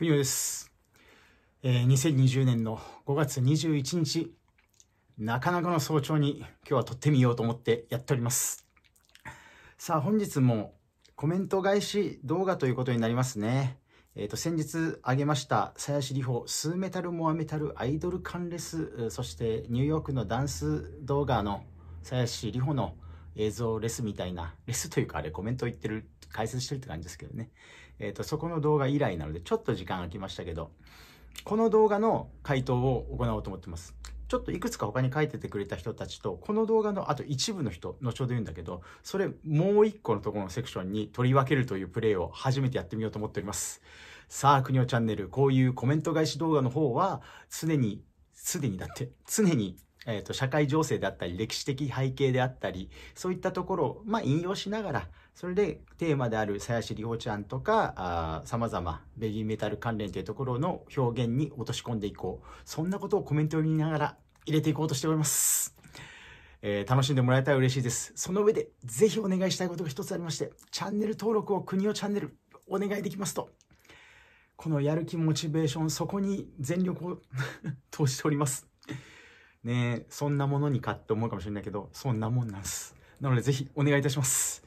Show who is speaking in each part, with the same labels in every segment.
Speaker 1: 国です。えー、2020年の5月21日、なかなかの早朝に今日は撮ってみようと思ってやっております。さあ、本日もコメント返し動画ということになりますね。えっ、ー、と、先日あげました、鞘師里ほ、スーメタルモアメタルアイドル関レス、そしてニューヨークのダンス動画の鞘師里ほの映像レスみたいな、レスというかあれコメント言ってる、解説してるって感じですけどね。えっ、ー、と、そこの動画以来なので、ちょっと時間空きましたけど、この動画の回答を行おうと思ってます。ちょっといくつか他に書いててくれた人たちと、この動画のあと一部の人、後ほど言うんだけど、それもう一個のところのセクションに取り分けるというプレイを初めてやってみようと思っております。さあ、くにおチャンネル、こういうコメント返し動画の方は、常に、すでにだって、常にえーと、社会情勢であったり歴史的背景であったりそういったところを、まあ、引用しながらそれでテーマである鞘師里帆ちゃんとかさまざまベビーメタル関連というところの表現に落とし込んでいこうそんなことをコメントを見ながら入れていこうとしております。えー、楽しんでもらえたら嬉しいです。その上で、ぜひお願いしたいことが一つありまして、チャンネル登録を国をチャンネルお願いできますと。このやる気、モチベーション、そこに全力を 投じております。ねそんなものにかって思うかもしれないけど、そんなもんなんです。なのでぜひお願いいたします。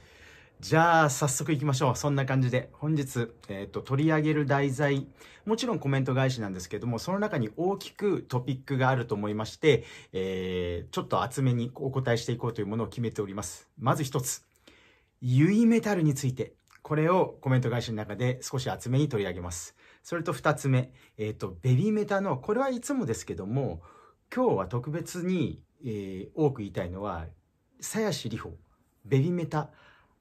Speaker 1: じゃあ、早速行きましょう。そんな感じで、本日、えっ、ー、と、取り上げる題材、もちろんコメント返しなんですけども、その中に大きくトピックがあると思いまして、えー、ちょっと厚めにお答えしていこうというものを決めております。まず一つ、ユイメタルについて、これをコメント返しの中で少し厚めに取り上げます。それと二つ目、えっ、ー、と、ベビーメタの、これはいつもですけども、今日は特別に、えー、多く言いたいのは鞘師里帆ベビメタ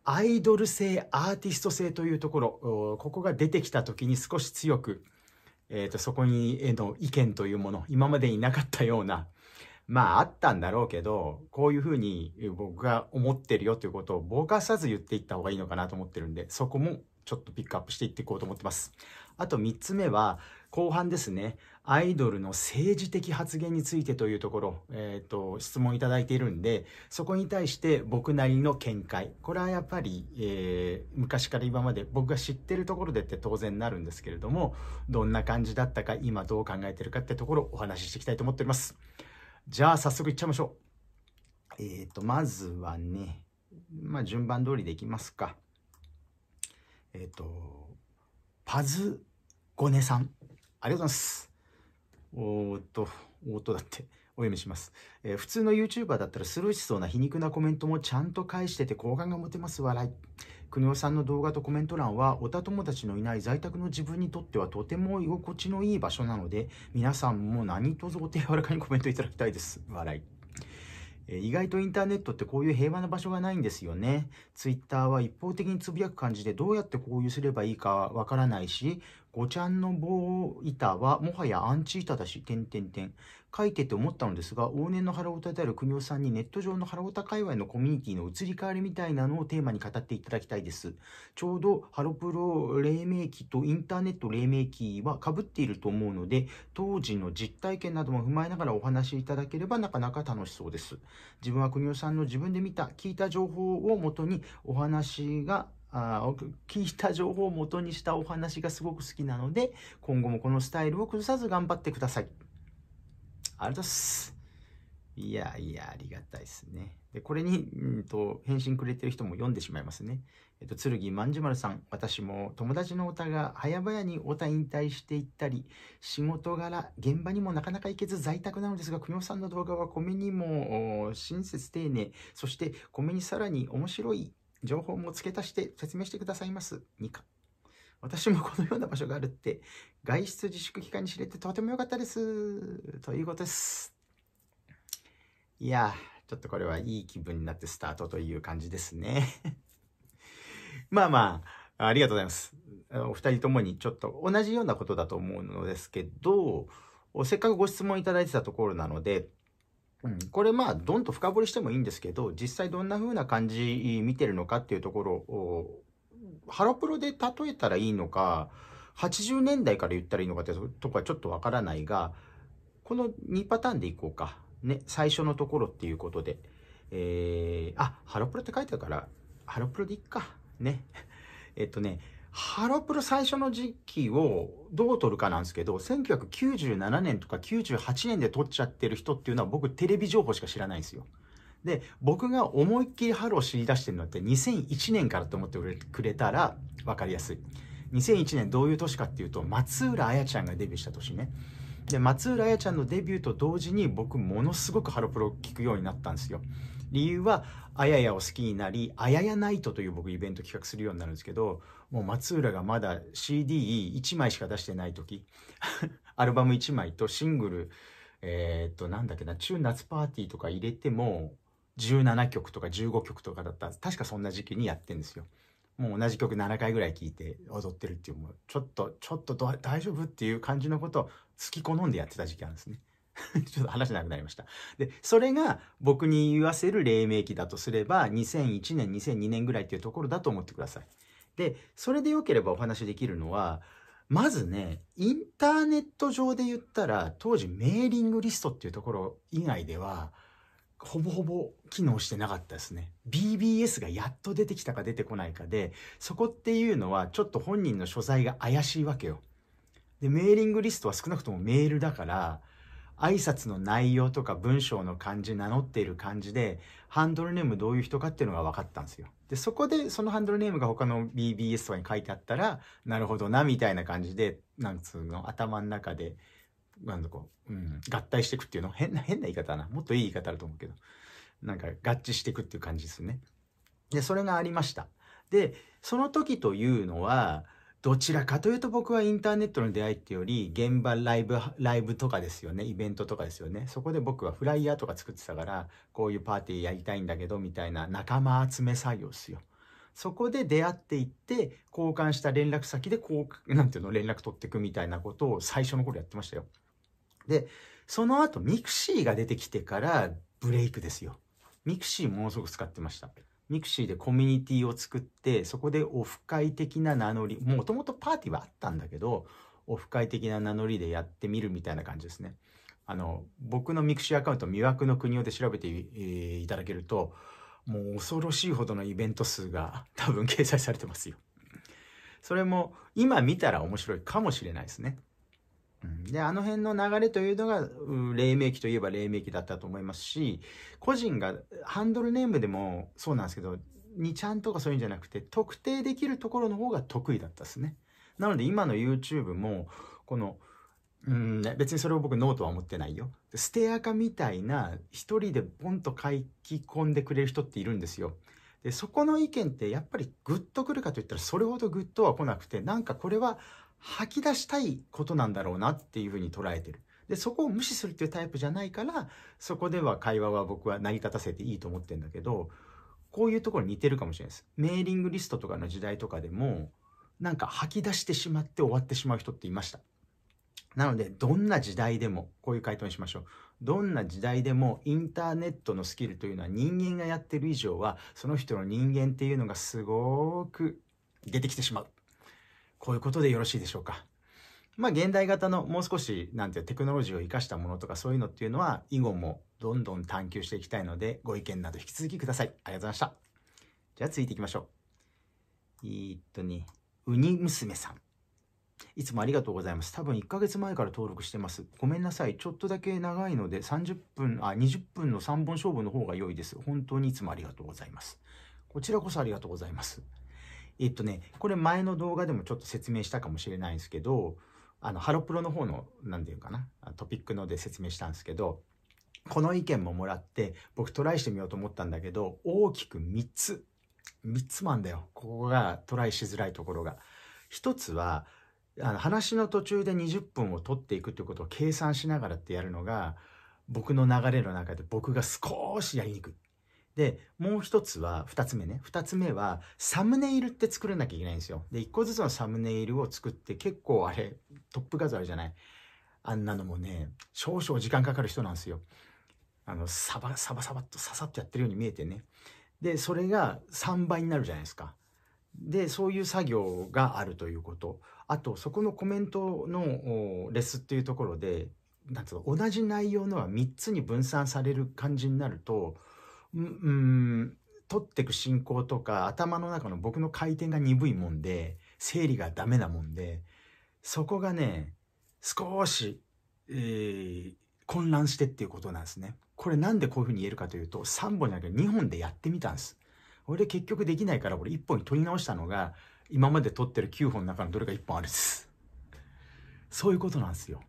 Speaker 1: アイドル性アーティスト性というところここが出てきた時に少し強く、えーと、そこにへの意見というもの今までになかったようなまああったんだろうけどこういうふうに僕が思ってるよということをぼかさず言っていった方がいいのかなと思ってるんでそこもちょっとピックアップしていっていこうと思ってます。あと3つ目は後半ですね、アイドルの政治的発言についてというところ、えっ、ー、と、質問いただいているんで、そこに対して僕なりの見解。これはやっぱり、えー、昔から今まで僕が知ってるところでって当然なるんですけれども、どんな感じだったか、今どう考えてるかってところをお話ししていきたいと思っております。じゃあ早速いっちゃいましょう。えっ、ー、と、まずはね、まあ順番通りでいきますか。えっ、と、パズゴネさん。ありがとうございます。おーっと、おーっとだって。お読みします、えー、普通の YouTuber だったらスルーしそうな皮肉なコメントもちゃんと返してて好感が持てます笑い邦夫さんの動画とコメント欄はおた友達のいない在宅の自分にとってはとても居心地のいい場所なので皆さんも何卒お手柔らかにコメントいただきたいです笑い意外とインターネットってこういう平和な場所がないんですよね。ツイッターは一方的につぶやく感じでどうやっていうすればいいかわからないし、ごちゃんの棒板はもはやアンチ板だし、点点点。書いてて思ったのですが、往年の腹オタである国尾さんにネット上の腹オタ界隈のコミュニティの移り変わりみたいなのをテーマに語っていただきたいです。ちょうどハロプロ黎明期とインターネット黎明期は被っていると思うので、当時の実体験なども踏まえながらお話しいただければなかなか楽しそうです。自分は国尾さんの自分で見た、聞いた情報をもとにお話があ聞いた情報を元にしたお話がすごく好きなので、今後もこのスタイルを崩さず頑張ってください。ありがとうございます。いやいや、ありがたいですね。で、これに、うんと、返信くれてる人も読んでしまいますね。えっと、剣まんじまるさん、私も友達のおタが早々にオタ引退していったり、仕事柄、現場にもなかなか行けず在宅なのですが、久美さんの動画は米にも親切丁寧、そして米にさらに面白い情報も付け足して説明してくださいます。2課。私もこのような場所があるって、外出自粛期間に知れてとても良かったです。ということです。いやちょっとこれはいい気分になってスタートという感じですね。まあまあ、ありがとうございます。お二人ともにちょっと同じようなことだと思うのですけど、せっかくご質問いただいてたところなので、うん、これまあどんと深掘りしてもいいんですけど実際どんな風な感じ見てるのかっていうところをハロプロで例えたらいいのか80年代から言ったらいいのかってとこはちょっとわからないがこの2パターンでいこうか、ね、最初のところっていうことで、えー、あハロプロって書いてあるからハロプロでいっかねえっとねハロプロ最初の時期をどう取るかなんですけど、1997年とか98年で取っちゃってる人っていうのは僕テレビ情報しか知らないんですよ。で、僕が思いっきりハロを知り出してるのって2001年からと思ってくれたら分かりやすい。2001年どういう年かっていうと、松浦彩ちゃんがデビューした年ね。で、松浦彩ちゃんのデビューと同時に僕ものすごくハロプロを聞くようになったんですよ。理由は、あややを好きになり、あややナイトという僕イベント企画するようになるんですけど、もう松浦がまだ CD1 枚しか出してない時 アルバム1枚とシングルえー、っとなんだっけな「中夏パーティー」とか入れても17曲とか15曲とかだった確かそんな時期にやってんですよ。もう同じ曲7回ぐらい聴いて踊ってるっていうもうちょっとちょっと大丈夫っていう感じのことを好き好んでやってた時期なんですね。ちょっと話なくなりました。で、それが僕に言わせる黎明期だとすれば、2001年、2002年ぐらいっていうところだと思ってください。で、それでよければお話しできるのは、まずね、インターネット上で言ったら、当時メーリングリストっていうところ以外では、ほぼほぼ機能してなかったですね。BBS がやっと出てきたか出てこないかで、そこっていうのはちょっと本人の所在が怪しいわけよ。で、メーリングリストは少なくともメールだから、挨拶の内容とか文章の感じ、名乗っている感じで、ハンドルネームどういう人かっていうのが分かったんですよ。で、そこでそのハンドルネームが他の BBS とかに書いてあったら、なるほどな、みたいな感じで、なんつうの、頭の中で、なんだこう、うん、合体していくっていうの変な、変な言い方だな。もっといい言い方あると思うけど。なんか合致していくっていう感じですね。で、それがありました。で、その時というのは、どちらかというと僕はインターネットの出会いってより、現場ライブ、ライブとかですよね、イベントとかですよね。そこで僕はフライヤーとか作ってたから、こういうパーティーやりたいんだけど、みたいな仲間集め作業っすよ。そこで出会っていって、交換した連絡先で、こう、なんていうの、連絡取っていくみたいなことを最初の頃やってましたよ。で、その後、ミクシーが出てきてから、ブレイクですよ。ミクシーものすごく使ってました。ミクシーでコミュニティを作って、そこでオフ会的な名乗り、もともとパーティーはあったんだけど、オフ会的な名乗りでやってみるみたいな感じですね。あの、僕のミクシーアカウント、魅惑の国をで調べていただけると、もう恐ろしいほどのイベント数が多分掲載されてますよ。それも今見たら面白いかもしれないですね。で、あの辺の流れというのが、う黎明期といえば黎明期だったと思いますし、個人がハンドルネームでもそうなんですけど、2ちゃんとかそういうんじゃなくて、特定できるところの方が得意だったですね。なので今の YouTube も、この、うん、別にそれを僕ノートは思ってないよ。ステアカみたいな一人でポンと書き込んでくれる人っているんですよ。で、そこの意見ってやっぱりグッとくるかといったらそれほどグッとは来なくて、なんかこれは吐き出したいことなんだろうなっていうふうに捉えてる。で、そこを無視するっていうタイプじゃないから、そこでは会話は僕は成り立たせていいと思ってんだけど、こういうところに似てるかもしれないです。メーリングリストとかの時代とかでも、なんか吐き出してしまって終わってしまう人っていました。なので、どんな時代でも、こういう回答にしましょう。どんな時代でもインターネットのスキルというのは人間がやってる以上は、その人の人間っていうのがすごく出てきてしまう。こういうことでよろしいでしょうか。まあ、現代型のもう少し、なんてテクノロジーを生かしたものとかそういうのっていうのは、以後もどんどん探求していきたいので、ご意見など引き続きください。ありがとうございました。じゃあ、続いていきましょう。えー、っとね、ウニ娘さん。いつもありがとうございます。多分1ヶ月前から登録してます。ごめんなさい。ちょっとだけ長いので、30分、あ、20分の3本勝負の方が良いです。本当にいつもありがとうございます。こちらこそありがとうございます。えっとね、これ前の動画でもちょっと説明したかもしれないんですけど、あの、ハロプロの方の、何て言うかな、トピックので説明したんですけど、この意見ももらって、僕トライしてみようと思ったんだけど、大きく3つ、3つもあんだよ。ここがトライしづらいところが。1つは、あの話の途中で20分を取っていくということを計算しながらってやるのが僕の流れの中で僕が少しやりにくいで、もう一つは、二つ目ね。二つ目は、サムネイルって作らなきゃいけないんですよ。で、一個ずつのサムネイルを作って、結構あれ、トップ画像あるじゃない。あんなのもね、少々時間かかる人なんですよ。あの、サバ、サバサバっとささっとやってるように見えてね。で、それが3倍になるじゃないですか。で、そういう作業があるということ。あと、そこのコメントのレスっていうところで、なんつうの、同じ内容のは3つに分散される感じになると、うん、取ってく進行とか、頭の中の僕の回転が鈍いもんで、整理がダメなもんで、そこがね、少し、えー、混乱してっていうことなんですね。これなんでこういうふうに言えるかというと、3本じゃなくて2本でやってみたんです。俺結局できないから、俺1本に取り直したのが、今まで取ってる9本の中のどれか1本あるんです。そういうことなんですよ。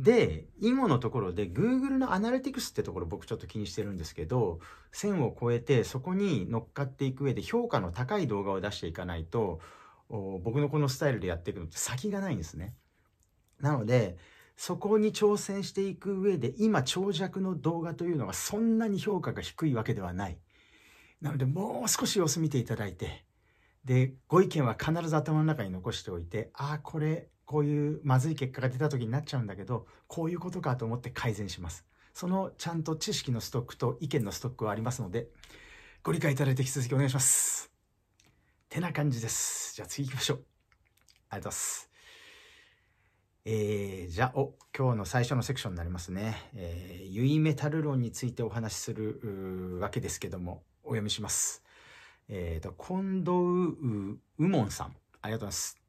Speaker 1: で、今のところで Google のアナリティクスってところ僕ちょっと気にしてるんですけど、1000を超えてそこに乗っかっていく上で評価の高い動画を出していかないと、僕のこのスタイルでやっていくのって先がないんですね。なので、そこに挑戦していく上で今長尺の動画というのはそんなに評価が低いわけではない。なのでもう少し様子見ていただいて、で、ご意見は必ず頭の中に残しておいて、ああ、これこういうまずい結果が出た時になっちゃうんだけどこういうことかと思って改善しますそのちゃんと知識のストックと意見のストックはありますのでご理解いただいて引き続きお願いしますてな感じですじゃあ次行きましょうありがとうございますえー、じゃあお今日の最初のセクションになりますね、えー、ユイメタル論についてお話しするわけですけどもお読みしますえっ、ー、と近藤右門さんありがとうございます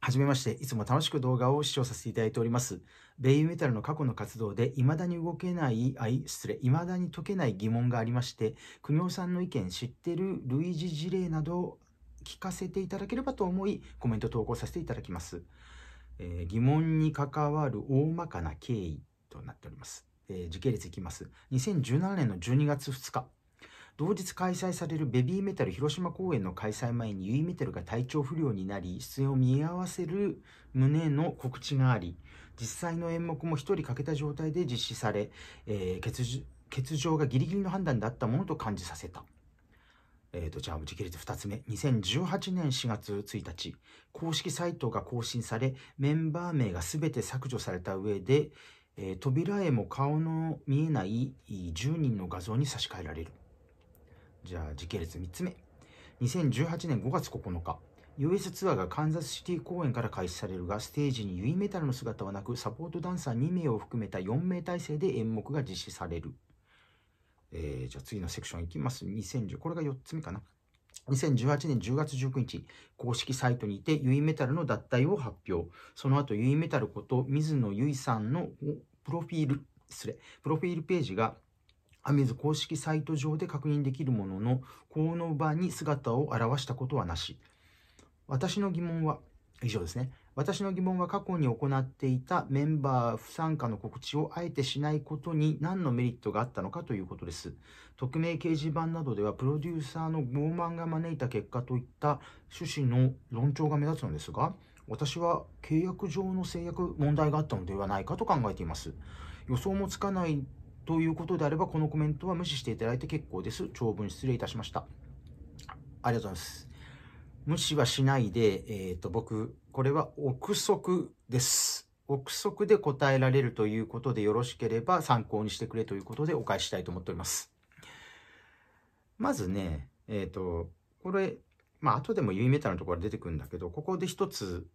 Speaker 1: はじめまして、いつも楽しく動画を視聴させていただいております。ベイメタルの過去の活動で、未だに動けない、あい、失礼、未だに解けない疑問がありまして、国尾さんの意見、知ってる類似事例など聞かせていただければと思い、コメント投稿させていただきます。えー、疑問に関わる大まかな経緯となっております。えー、時系列いきます。2017年の12月2日、同日開催されるベビーメタル広島公演の開催前にユイメタルが体調不良になり出演を見合わせる旨の告知があり実際の演目も1人欠けた状態で実施され、えー、欠場がギリギリの判断だったものと感じさせた。えーと、じゃあ時系列2つ目2018年4月1日公式サイトが更新されメンバー名が全て削除された上で、えー、扉絵も顔の見えない10人の画像に差し替えられる。じゃあ時系列3つ目2018年5月9日 US ツアーがカンザスシティ公演から開始されるがステージにユイメタルの姿はなくサポートダンサー2名を含めた4名体制で演目が実施される、えー、じゃあ次のセクションいきます2010これが4つ目かな2018年10月19日、公式サイトにてユイメタルの脱退を発表。その後、ユイメタルこと水野ゆいさんのプロフィール、失礼、プロフィールページがアミズ公式サイト上で確認できるものの、この場に姿を現したことはなし。私の疑問は、以上ですね。私の疑問は過去に行っていたメンバー不参加の告知をあえてしないことに何のメリットがあったのかということです。匿名掲示板などではプロデューサーの傲慢が招いた結果といった趣旨の論調が目立つのですが、私は契約上の制約問題があったのではないかと考えています。予想もつかないということであれば、このコメントは無視していただいて結構です。長文失礼いたしました。ありがとうございます。無視はしないで、えっ、ー、と、僕、これは憶測です。憶測で答えられるということでよろしければ参考にしてくれということでお返ししたいと思っております。まずね、えっ、ー、と、これ、まあ、後でもユイメタのところが出てくるんだけど、ここで一つ、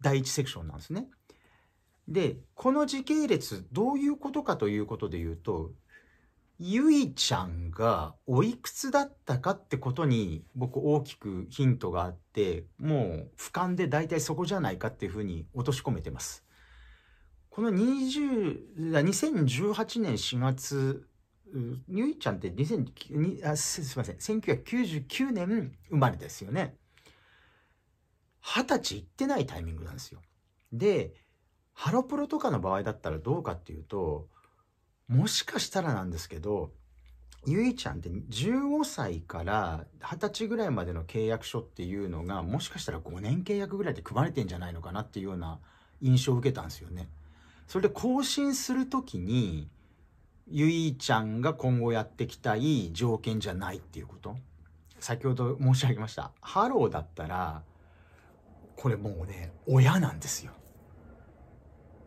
Speaker 1: 第一セクションなんですね。で、この時系列、どういうことかということで言うと、ゆいちゃんがおいくつだったかってことに僕大きくヒントがあって、もう俯瞰で大体そこじゃないかっていうふうに落とし込めてます。この20、2018年4月、ゆいちゃんって2009すいません、1999年生まれですよね。二十歳いってないタイミングなんですよ。で、ハロプロとかの場合だったらどうかっていうと、もしかしたらなんですけど、ゆいちゃんって15歳から20歳ぐらいまでの契約書っていうのが、もしかしたら5年契約ぐらいで組まれてんじゃないのかなっていうような印象を受けたんですよね。それで更新する時に、ゆいちゃんが今後やってきたい条件じゃないっていうこと。先ほど申し上げました。ハローだったら、これもうね、親なんですよ。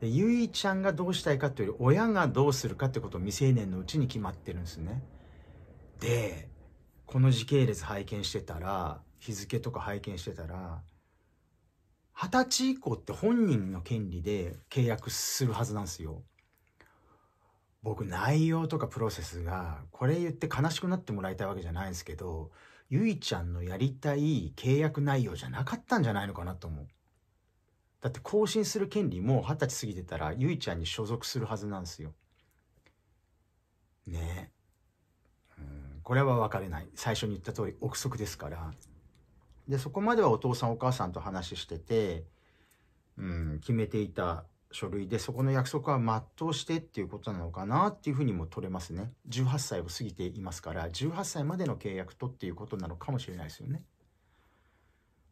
Speaker 1: ゆいちゃんがどうしたいかというより、親がどうするかってことを未成年のうちに決まってるんですね。で、この時系列拝見してたら、日付とか拝見してたら、二十歳以降って本人の権利で契約するはずなんですよ。僕内容とかプロセスがこれ言って悲しくなってもらいたいわけじゃないんですけどゆいちゃんのやりたい契約内容じゃなかったんじゃないのかなと思うだって更新する権利も二十歳過ぎてたらゆいちゃんに所属するはずなんですよ。ねえ。うんこれは分かれない。最初に言った通り憶測ですから。で、そこまではお父さんお母さんと話してて、うん、決めていた書類で、そこの約束は全うしてっていうことなのかなっていうふうにも取れますね。18歳を過ぎていますから、18歳までの契約とっていうことなのかもしれないですよね。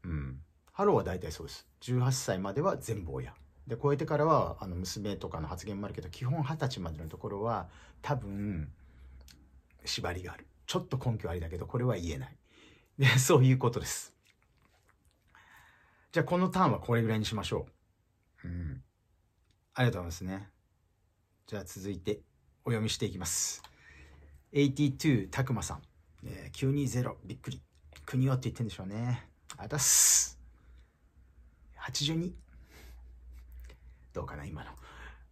Speaker 1: うん。ハローは大体そうです。18歳までは全部親。で、超えてからは、あの、娘とかの発言もあるけど、基本二十歳までのところは、多分、縛りがある。ちょっと根拠ありだけど、これは言えない。で、そういうことです。じゃあ、このターンはこれぐらいにしましょう。うん。ありがとうございますね。じゃあ、続いて、お読みしていきます。82、たくまさん。えー、920、びっくり。国はって言ってんでしょうね。あたす。82? どうかな、今の。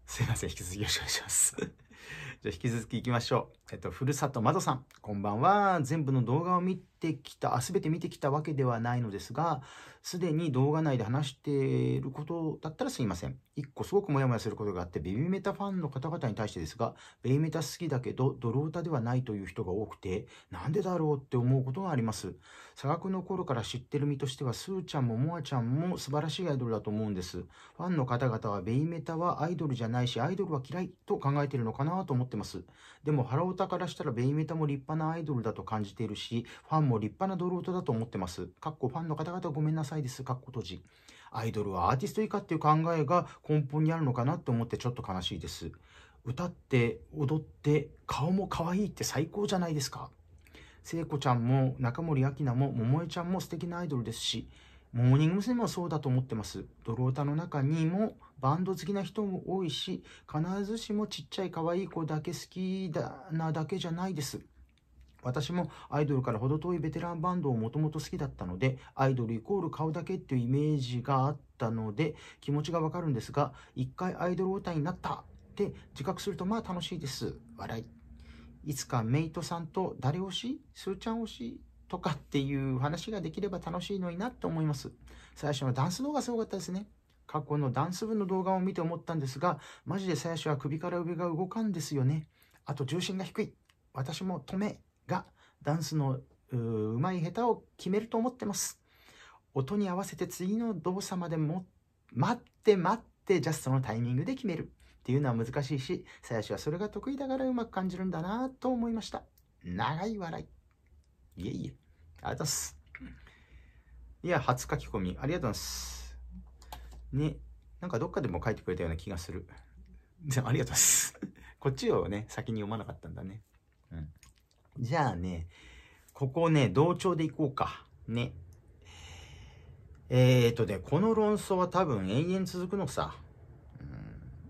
Speaker 1: すいません、引き続きよろしくお願いします。じゃあ引き続きいきましょう。えっと、ふるさとまどさん。こんばんは。全部の動画を見てきた、すべて見てきたわけではないのですが、すでに動画内で話していることだったらすいません。一個すごくモヤモヤすることがあって、ベビーメタファンの方々に対してですが、ベビーメタ好きだけど、泥歌ではないという人が多くて、なんでだろうって思うことがあります。差額の頃から知ってる身としては、スーちゃんもモアちゃんも素晴らしいアイドルだと思うんです。ファンの方々はベイメタはアイドルじゃないし、アイドルは嫌いと考えてるのかなと思ってます。でも、腹オタからしたらベイメタも立派なアイドルだと感じているし、ファンもも立派なドロだと思ってます。かっこファンの方々ごめんなさいです。かっこ閉じ。アイドルはアーティスト以下っていう考えが根本にあるのかなって思ってちょっと悲しいです。歌って踊って顔も可愛いって最高じゃないですか。聖子ちゃんも中森明菜も桃江ちゃんも素敵なアイドルですし、モーニング娘。もそうだと思ってます。ド歌タの中にもバンド好きな人も多いし、必ずしもちっちゃい可愛い子だけ好きだなだけじゃないです。私もアイドルから程遠いベテランバンドをもともと好きだったので、アイドルイコール顔だけっていうイメージがあったので、気持ちがわかるんですが、一回アイドルオタになったって自覚するとまあ楽しいです。笑い。いつかメイトさんと誰推しスーちゃん推しとかっていう話ができれば楽しいのになって思います。最初のダンス動画すごかったですね。過去のダンス部の動画を見て思ったんですが、マジで最初は首から上が動かんですよね。あと重心が低い。私も止めが、ダンスのうまい下手を決めると思ってます。音に合わせて次の動作までも待って待ってジャストのタイミングで決めるっていうのは難しいし、鞘師はそれが得意だからうまく感じるんだなと思いました。長い笑い。いえいえ。ありがとうございます。いや、初書き込み。ありがとうございます。ね。なんかどっかでも書いてくれたような気がする。ありがとうございます。こっちをね、先に読まなかったんだね。うん。じゃあね、ここね、同調でいこうか。ね。えー、っとね、この論争は多分永遠続くのさ。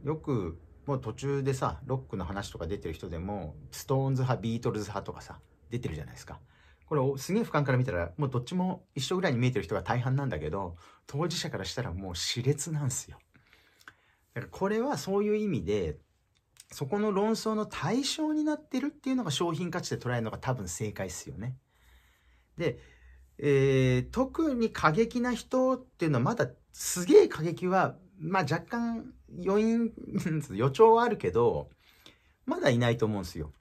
Speaker 1: よく、もう途中でさ、ロックの話とか出てる人でも、ストーンズ派、ビートルズ派とかさ、出てるじゃないですか。これすげえ俯瞰から見たら、もうどっちも一緒ぐらいに見えてる人が大半なんだけど、当事者からしたらもう熾烈なんすよ。だからこれはそういう意味で、そこの論争の対象になってるっていうのが商品価値で捉えるのが多分正解っすよね。で、えー、特に過激な人っていうのはまだすげえ過激は、まあ若干余韻、予兆はあるけど、まだいないと思うんですよ。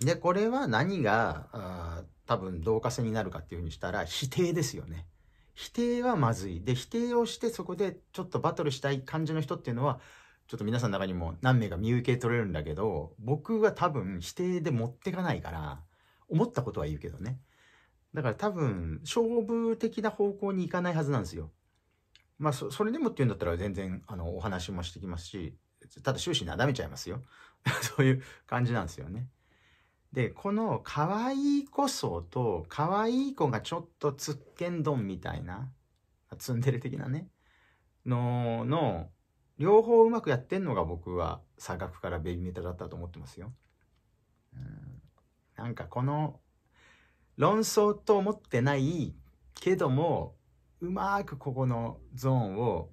Speaker 1: で、これは何が、多分同化性になるかっていうふうにしたら否定ですよね。否定はまずい。で、否定をしてそこでちょっとバトルしたい感じの人っていうのは、ちょっと皆さんの中にも何名か見受け取れるんだけど、僕は多分否定で持ってかないから、思ったことは言うけどね。だから多分、勝負的な方向に行かないはずなんですよ。まあ、それでもっていうんだったら全然、あの、お話もしてきますし、ただ終始なだめちゃいますよ。そういう感じなんですよね。で、この可愛い子層と、可愛い子がちょっとつっけんどんみたいな、ツンデレ的なね、の、の、両方うまくやってんのが僕は差額からベビーメタだったと思ってますよ。うん、なんかこの論争と思ってないけどもうまくここのゾーンを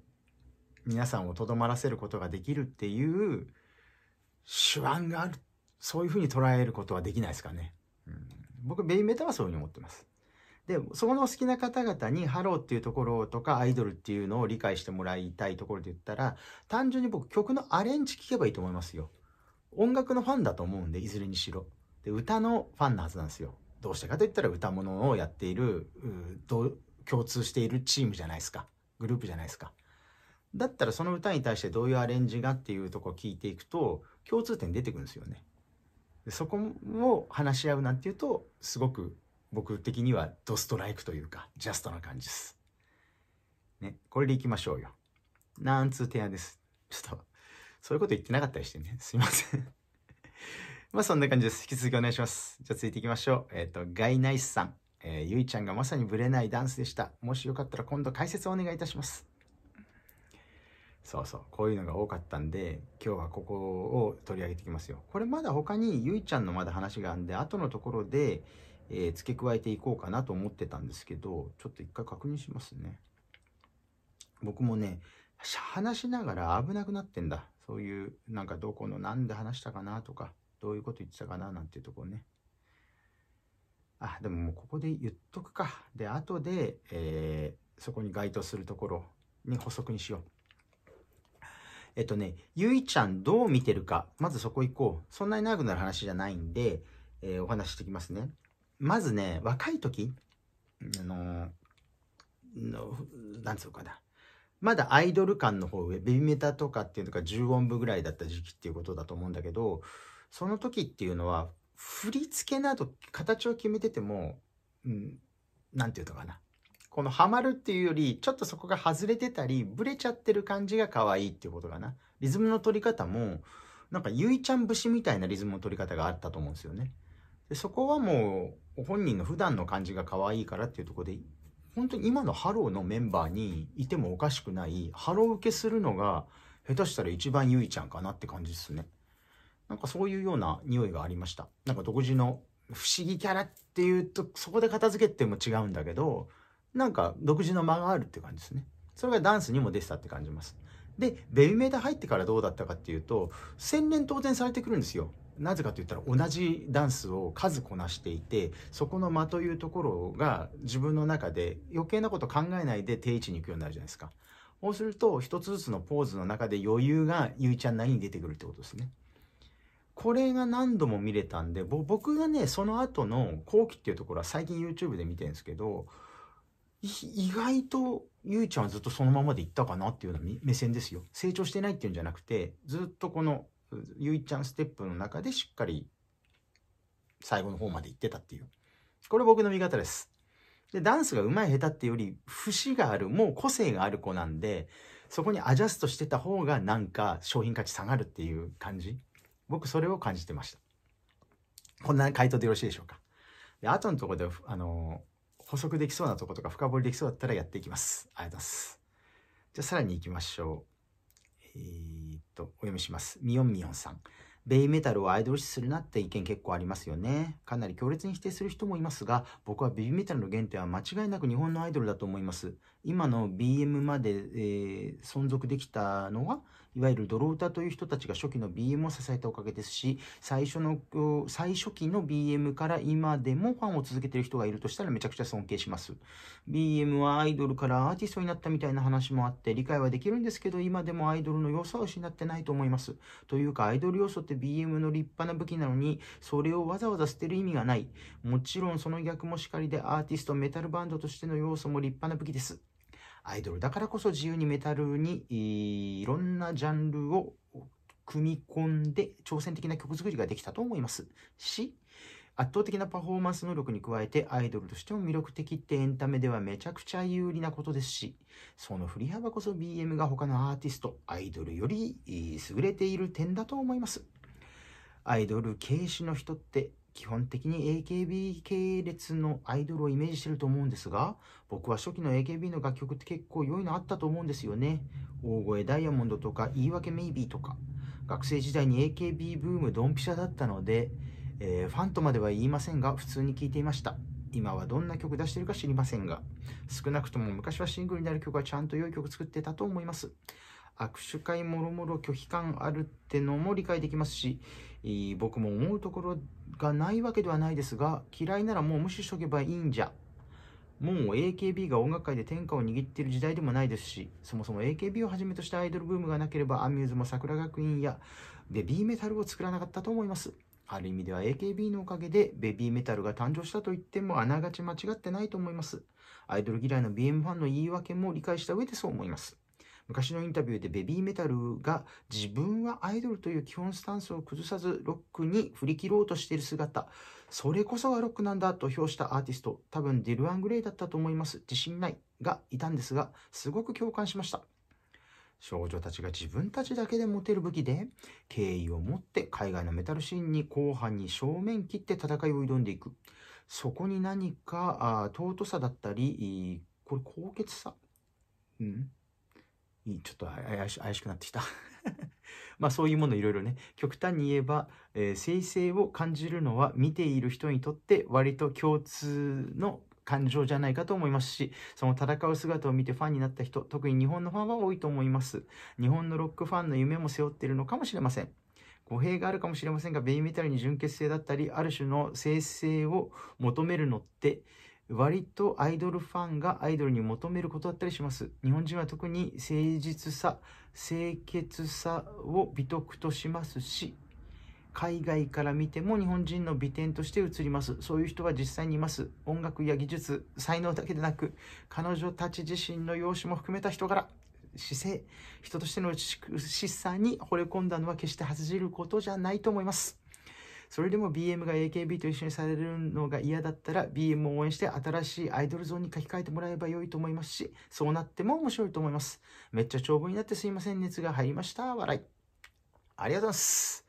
Speaker 1: 皆さんをとどまらせることができるっていう手腕があるそういうふうに捉えることはできないですかね。うん、僕ベイメタはそういうふうに思ってます。で、そこの好きな方々にハローっていうところとかアイドルっていうのを理解してもらいたいところで言ったら、単純に僕曲のアレンジ聞けばいいと思いますよ。音楽のファンだと思うんで、いずれにしろ。で、歌のファンなはずなんですよ。どうしてかと言ったら歌物をやっている、共通しているチームじゃないですか。グループじゃないですか。だったらその歌に対してどういうアレンジがっていうとこを聞いていくと、共通点出てくるんですよね。そこを話し合うなんていうと、すごく僕的にはドストライクというか、ジャストな感じです。ね、これでいきましょうよ。なんつう提案です。ちょっと、そういうこと言ってなかったりしてね。すいません まあそんな感じです。引き続きお願いします。じゃあ続いていきましょう。えっ、ー、と、ガイナイスさん。えー、ゆいちゃんがまさにブレないダンスでした。もしよかったら今度解説をお願いいたします。そうそう。こういうのが多かったんで、今日はここを取り上げていきますよ。これまだ他にゆいちゃんのまだ話があるんで、後のところで、えー、付け加えていこうかなと思ってたんですけど、ちょっと一回確認しますね。僕もね、話しながら危なくなってんだ。そういう、なんかどこの何で話したかなとか、どういうこと言ってたかななんていうとこね。あ、でももうここで言っとくか。で、後で、えー、そこに該当するところに補足にしよう。えっとね、ゆいちゃんどう見てるか、まずそこ行こう。そんなに長くなる話じゃないんで、えー、お話してきますね。まずね、若い時、あの、のなんつうかな。まだアイドル感の方、ベビメタとかっていうのが10音部ぐらいだった時期っていうことだと思うんだけど、その時っていうのは、振り付けなど形を決めてても、うん、なんていうのかな。このハマるっていうより、ちょっとそこが外れてたり、ブレちゃってる感じが可愛いっていうことかな。リズムの取り方も、なんかゆいちゃん節みたいなリズムの取り方があったと思うんですよね。でそこはもう本人の普段の感じが可愛いからっていうとこで本当に今のハローのメンバーにいてもおかしくないハロー受けするのが下手したら一番ゆいちゃんかなって感じですねなんかそういうような匂いがありましたなんか独自の不思議キャラっていうとそこで片付けても違うんだけどなんか独自の間があるって感じですねそれがダンスにも出てたって感じますでベビメタ入ってからどうだったかっていうと洗練当然されてくるんですよなぜかといったら同じダンスを数こなしていてそこの間というところが自分の中で余計なこと考えないで定位置に行くようになるじゃないですかそうすると一つずつのポーズの中で余裕がゆいちゃんなりに出てくるってことですねこれが何度も見れたんで僕がねその後の後期っていうところは最近 YouTube で見てるんですけど意外とゆいちゃんはずっとそのままでいったかなっていうような目線ですよ成長してないっていうんじゃなくてずっとこのゆいちゃんステップの中でしっかり最後の方まで行ってたっていう。これ僕の見方です。で、ダンスが上手い下手っていうより、節がある、もう個性がある子なんで、そこにアジャストしてた方がなんか商品価値下がるっていう感じ。僕それを感じてました。こんな回答でよろしいでしょうか。で、後のところで、あの補足できそうなとことか深掘りできそうだったらやっていきます。ありがとうございます。じゃあさらに行きましょう。えーとお読みします。みよんみよんさん。ベイメタルをアイドル視するなって意見結構ありますよね。かなり強烈に否定する人もいますが、僕はベイメタルの原点は間違いなく日本のアイドルだと思います。今の BM まで、えー、存続できたのは、いわゆる泥唄という人たちが初期の BM を支えたおかげですし、最初の、最初期の BM から今でもファンを続けてる人がいるとしたらめちゃくちゃ尊敬します。BM はアイドルからアーティストになったみたいな話もあって理解はできるんですけど、今でもアイドルの良さを失ってないと思います。というか、アイドル要素って BM の立派な武器なのに、それをわざわざ捨てる意味がない。もちろんその逆もしかりでアーティスト、メタルバンドとしての要素も立派な武器です。アイドルだからこそ自由にメタルにいろんなジャンルを組み込んで挑戦的な曲作りができたと思いますし圧倒的なパフォーマンス能力に加えてアイドルとしても魅力的ってエンタメではめちゃくちゃ有利なことですしその振り幅こそ BM が他のアーティストアイドルより優れている点だと思いますアイドル軽視の人って基本的に AKB 系列のアイドルをイメージしてると思うんですが、僕は初期の AKB の楽曲って結構良いのあったと思うんですよね。大声ダイヤモンドとか、言い訳メイビーとか。学生時代に AKB ブームドンピシャだったので、えー、ファンとまでは言いませんが、普通に聴いていました。今はどんな曲出してるか知りませんが、少なくとも昔はシングルになる曲はちゃんと良い曲作ってたと思います。握手会もろもろ拒否感あるってのも理解できますし、僕も思うところがないわけではないですが嫌いならもう無視しとけばいいんじゃもう AKB が音楽界で天下を握っている時代でもないですしそもそも AKB をはじめとしたアイドルブームがなければアミューズも桜学院やベビーメタルを作らなかったと思いますある意味では AKB のおかげでベビーメタルが誕生したと言ってもあながち間違ってないと思いますアイドル嫌いの BM ファンの言い訳も理解した上でそう思います昔のインタビューでベビーメタルが自分はアイドルという基本スタンスを崩さずロックに振り切ろうとしている姿、それこそがロックなんだと評したアーティスト、多分ディル・アングレイだったと思います。自信ないがいたんですが、すごく共感しました。少女たちが自分たちだけで持てる武器で、敬意を持って海外のメタルシーンに後半に正面切って戦いを挑んでいく。そこに何か尊さだったり、これ高潔さ、うん、ちょっと怪し怪しくなってきた まあそういうものいろいろね極端に言えば、えー、生成を感じるのは見ている人にとって割と共通の感情じゃないかと思いますし、その戦う姿を見てファンになった人、特に日本のファンは多いと思います。日本のロックファンの夢も背負っているのかもしれません。語弊があるかもしれませんが、ベイメタルに純血性だったり、ある種の生成を求めるのって、割とアイドルファンがアイドルに求めることだったりします。日本人は特に誠実さ、清潔さを美徳としますし、海外から見ても日本人の美点として映ります。そういう人は実際にいます。音楽や技術、才能だけでなく、彼女たち自身の容姿も含めた人柄、姿勢、人としての美しさに惚れ込んだのは決して外れることじゃないと思います。それでも BM が AKB と一緒にされるのが嫌だったら BM を応援して新しいアイドルゾーンに書き換えてもらえば良いと思いますしそうなっても面白いと思いますめっちゃ長文になってすいません熱が入りました笑いありがとうございます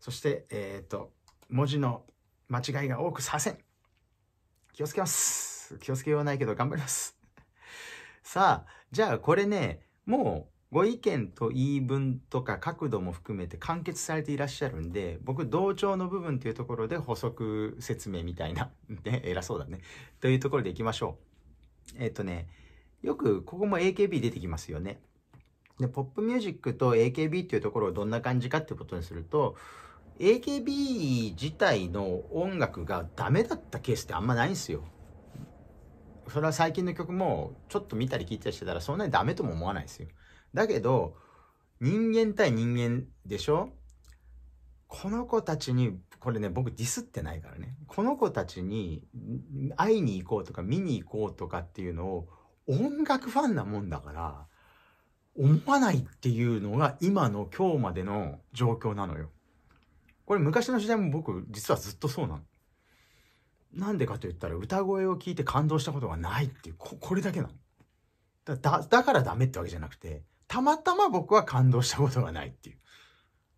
Speaker 1: そしてえっ、ー、と文字の間違いが多くさせん気をつけます気をつけようないけど頑張りますさあじゃあこれねもうご意見と言い分とか角度も含めて完結されていらっしゃるんで、僕同調の部分というところで補足説明みたいな、ね、偉そうだね。というところでいきましょう。えっ、とね、よくここも AKB 出てきますよね。で、ポップミュージックと AKB っていうところをどんな感じかってことにすると、AKB 自体の音楽がダメだったケースってあんまないんですよ。それは最近の曲もちょっと見たり聞いたりしてたらそんなにダメとも思わないですよ。だけど、人間対人間でしょこの子たちに、これね、僕ディスってないからね。この子たちに会いに行こうとか見に行こうとかっていうのを音楽ファンなもんだから、思わないっていうのが今の今日までの状況なのよ。これ昔の時代も僕実はずっとそうなの。なんでかと言ったら歌声を聞いて感動したことがないっていう、これだけなの。だだからダメってわけじゃなくて、たまたま僕は感動したことがないっていう。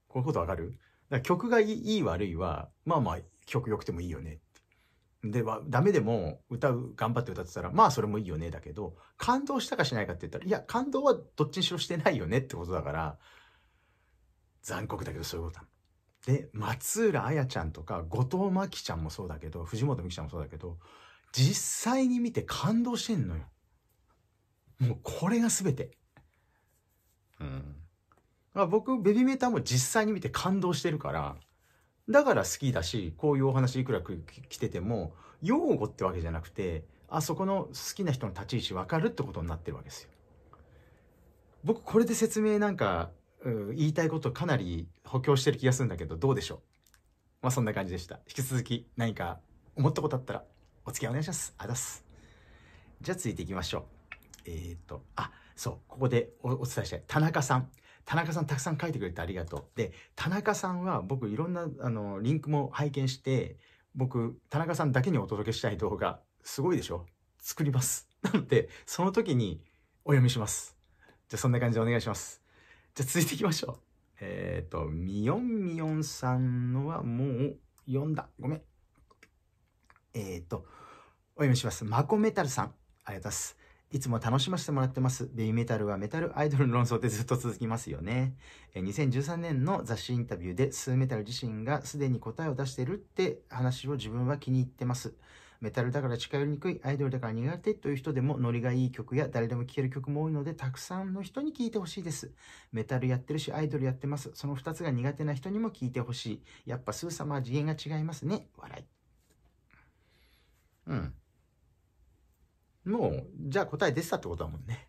Speaker 1: こういうことわかるだから曲がいい悪いは、まあまあ曲良くてもいいよね。って。では、ダメでも歌う、頑張って歌ってたら、まあそれもいいよねだけど、感動したかしないかって言ったら、いや、感動はどっちにしろしてないよねってことだから、残酷だけどそういうことなの。で、松浦彩ちゃんとか、後藤真希ちゃんもそうだけど、藤本美貴ちゃんもそうだけど、実際に見て感動してんのよ。もうこれが全て。うん。まあ、僕、ベビーメーターも実際に見て感動してるから、だから好きだし、こういうお話いくら来てても、擁護ってわけじゃなくて、あそこの好きな人の立ち位置わかるってことになってるわけですよ。僕、これで説明なんか、うん、言いたいことかなり補強してる気がするんだけど、どうでしょうまあそんな感じでした。引き続き何か思ったことあったらお付き合いお願いします。あだす。じゃあ続いていきましょう。えっ、と、あ、そう、ここでお伝えしたい。田中さん。田中さんたくさん書いてくれてありがとう。で、田中さんは僕いろんな、あの、リンクも拝見して、僕、田中さんだけにお届けしたい動画、すごいでしょ作ります。なので、その時にお読みします。じゃあそんな感じでお願いします。じゃあ続いていきましょう。えっ、ー、と、みよんみよんさんのはもう読んだ。ごめん。えっ、ー、と、お読みします。まこメタルさん。ありがとうございます。いつも楽しませてもらってます。ベイメタルはメタルアイドルの論争ってずっと続きますよね。2013年の雑誌インタビューでスーメタル自身がすでに答えを出してるって話を自分は気に入ってます。メタルだから近寄りにくい、アイドルだから苦手という人でもノリがいい曲や誰でも聴ける曲も多いので、たくさんの人に聴いてほしいです。メタルやってるし、アイドルやってます。その2つが苦手な人にも聴いてほしい。やっぱスー様は次元が違いますね。笑い。うん。もう、じゃあ答え出てたってことだもんね。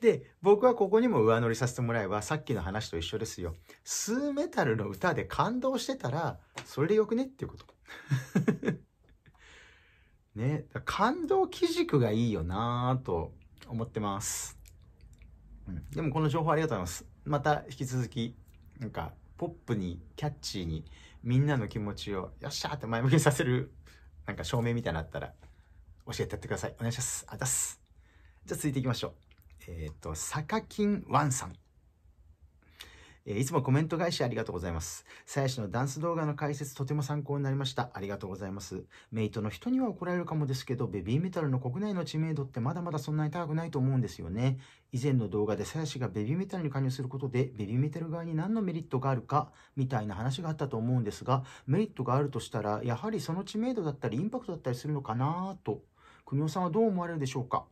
Speaker 1: で、僕はここにも上乗りさせてもらえば、さっきの話と一緒ですよ。スーメタルの歌で感動してたら、それでよくねっていうこと。ね、感動基軸がいいよなぁと思ってます、うん。でもこの情報ありがとうございます。また引き続き、なんか、ポップに、キャッチーに、みんなの気持ちを、よっしゃーって前向きにさせる、なんか証明みたいなのあったら、教えてやってください。お願いします。あざす。じゃあ続いていきましょう。えっ、ー、と、サカキンワンさん。えー、いつもコメント返しありがとうございます。鞘師のダンス動画の解説とても参考になりました。ありがとうございます。メイトの人には怒られるかもですけど、ベビーメタルの国内の知名度ってまだまだそんなに高くないと思うんですよね。以前の動画で鞘師がベビーメタルに加入することで、ベビーメタル側に何のメリットがあるか、みたいな話があったと思うんですが、メリットがあるとしたら、やはりその知名度だったりインパクトだったりするのかなと国尾さんはどう思われるでしょうか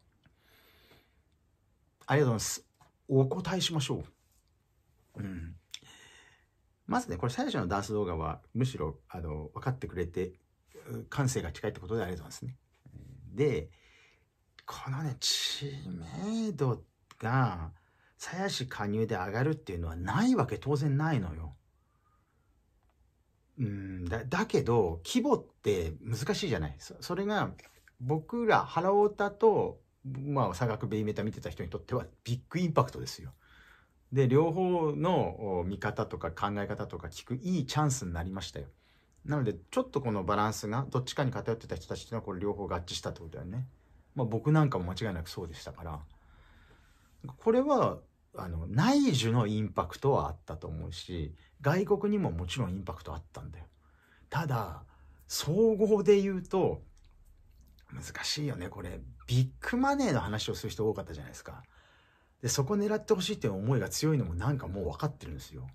Speaker 1: ありがとうございます。お答えしましょう。うん。まずね、これ最初のダンス動画は、むしろ、あの、分かってくれて、感性が近いってことでありがとうございますね。で、このね、知名度が、鞘師加入で上がるっていうのはないわけ当然ないのよ。うんだだけど規模って難しいじゃないそれが僕ら、腹オタと、まあ、差額ベイメタ見てた人にとっては、ビッグインパクトですよ。で、両方の見方とか考え方とか聞くいいチャンスになりましたよ。なので、ちょっとこのバランスが、どっちかに偏ってた人たちっていうのは、これ両方合致したってことだよね。まあ、僕なんかも間違いなくそうでしたから。これは、あの、内需のインパクトはあったと思うし、外国にももちろんインパクトあったんだよ。ただ、総合で言うと、難しいよね、これ。ビッグマネーの話をする人多かったじゃないですか。で、そこ狙ってほしいっていう思いが強いのもなんかもう分かってるんですよ。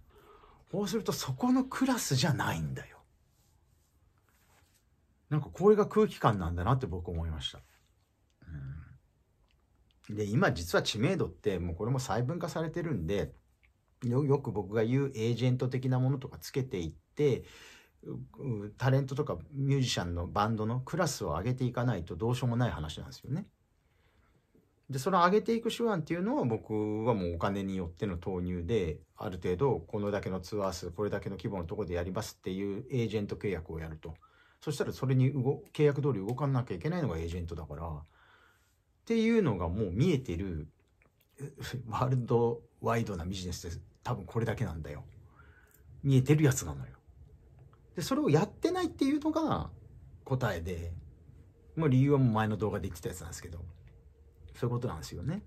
Speaker 1: こうするとそこのクラスじゃないんだよ。なんかこれが空気感なんだなって僕思いました。うん、で、今実は知名度ってもうこれも細分化されてるんで、よく僕が言うエージェント的なものとかつけていって、タレントとかミュージシャンのバンドのクラスを上げていかないとどうしようもない話なんですよね。で、その上げていく手腕っていうのは僕はもうお金によっての投入で、ある程度このだけのツアー数、これだけの規模のとこでやりますっていうエージェント契約をやると。そしたらそれに動契約通り動かなきゃいけないのがエージェントだから、っていうのがもう見えてる、ワールドワイドなビジネスで多分これだけなんだよ。見えてるやつなのよ。でそれをやってないっていうのが答えで、まあ、理由はもう前の動画で言ってたやつなんですけどそういうことなんですよね、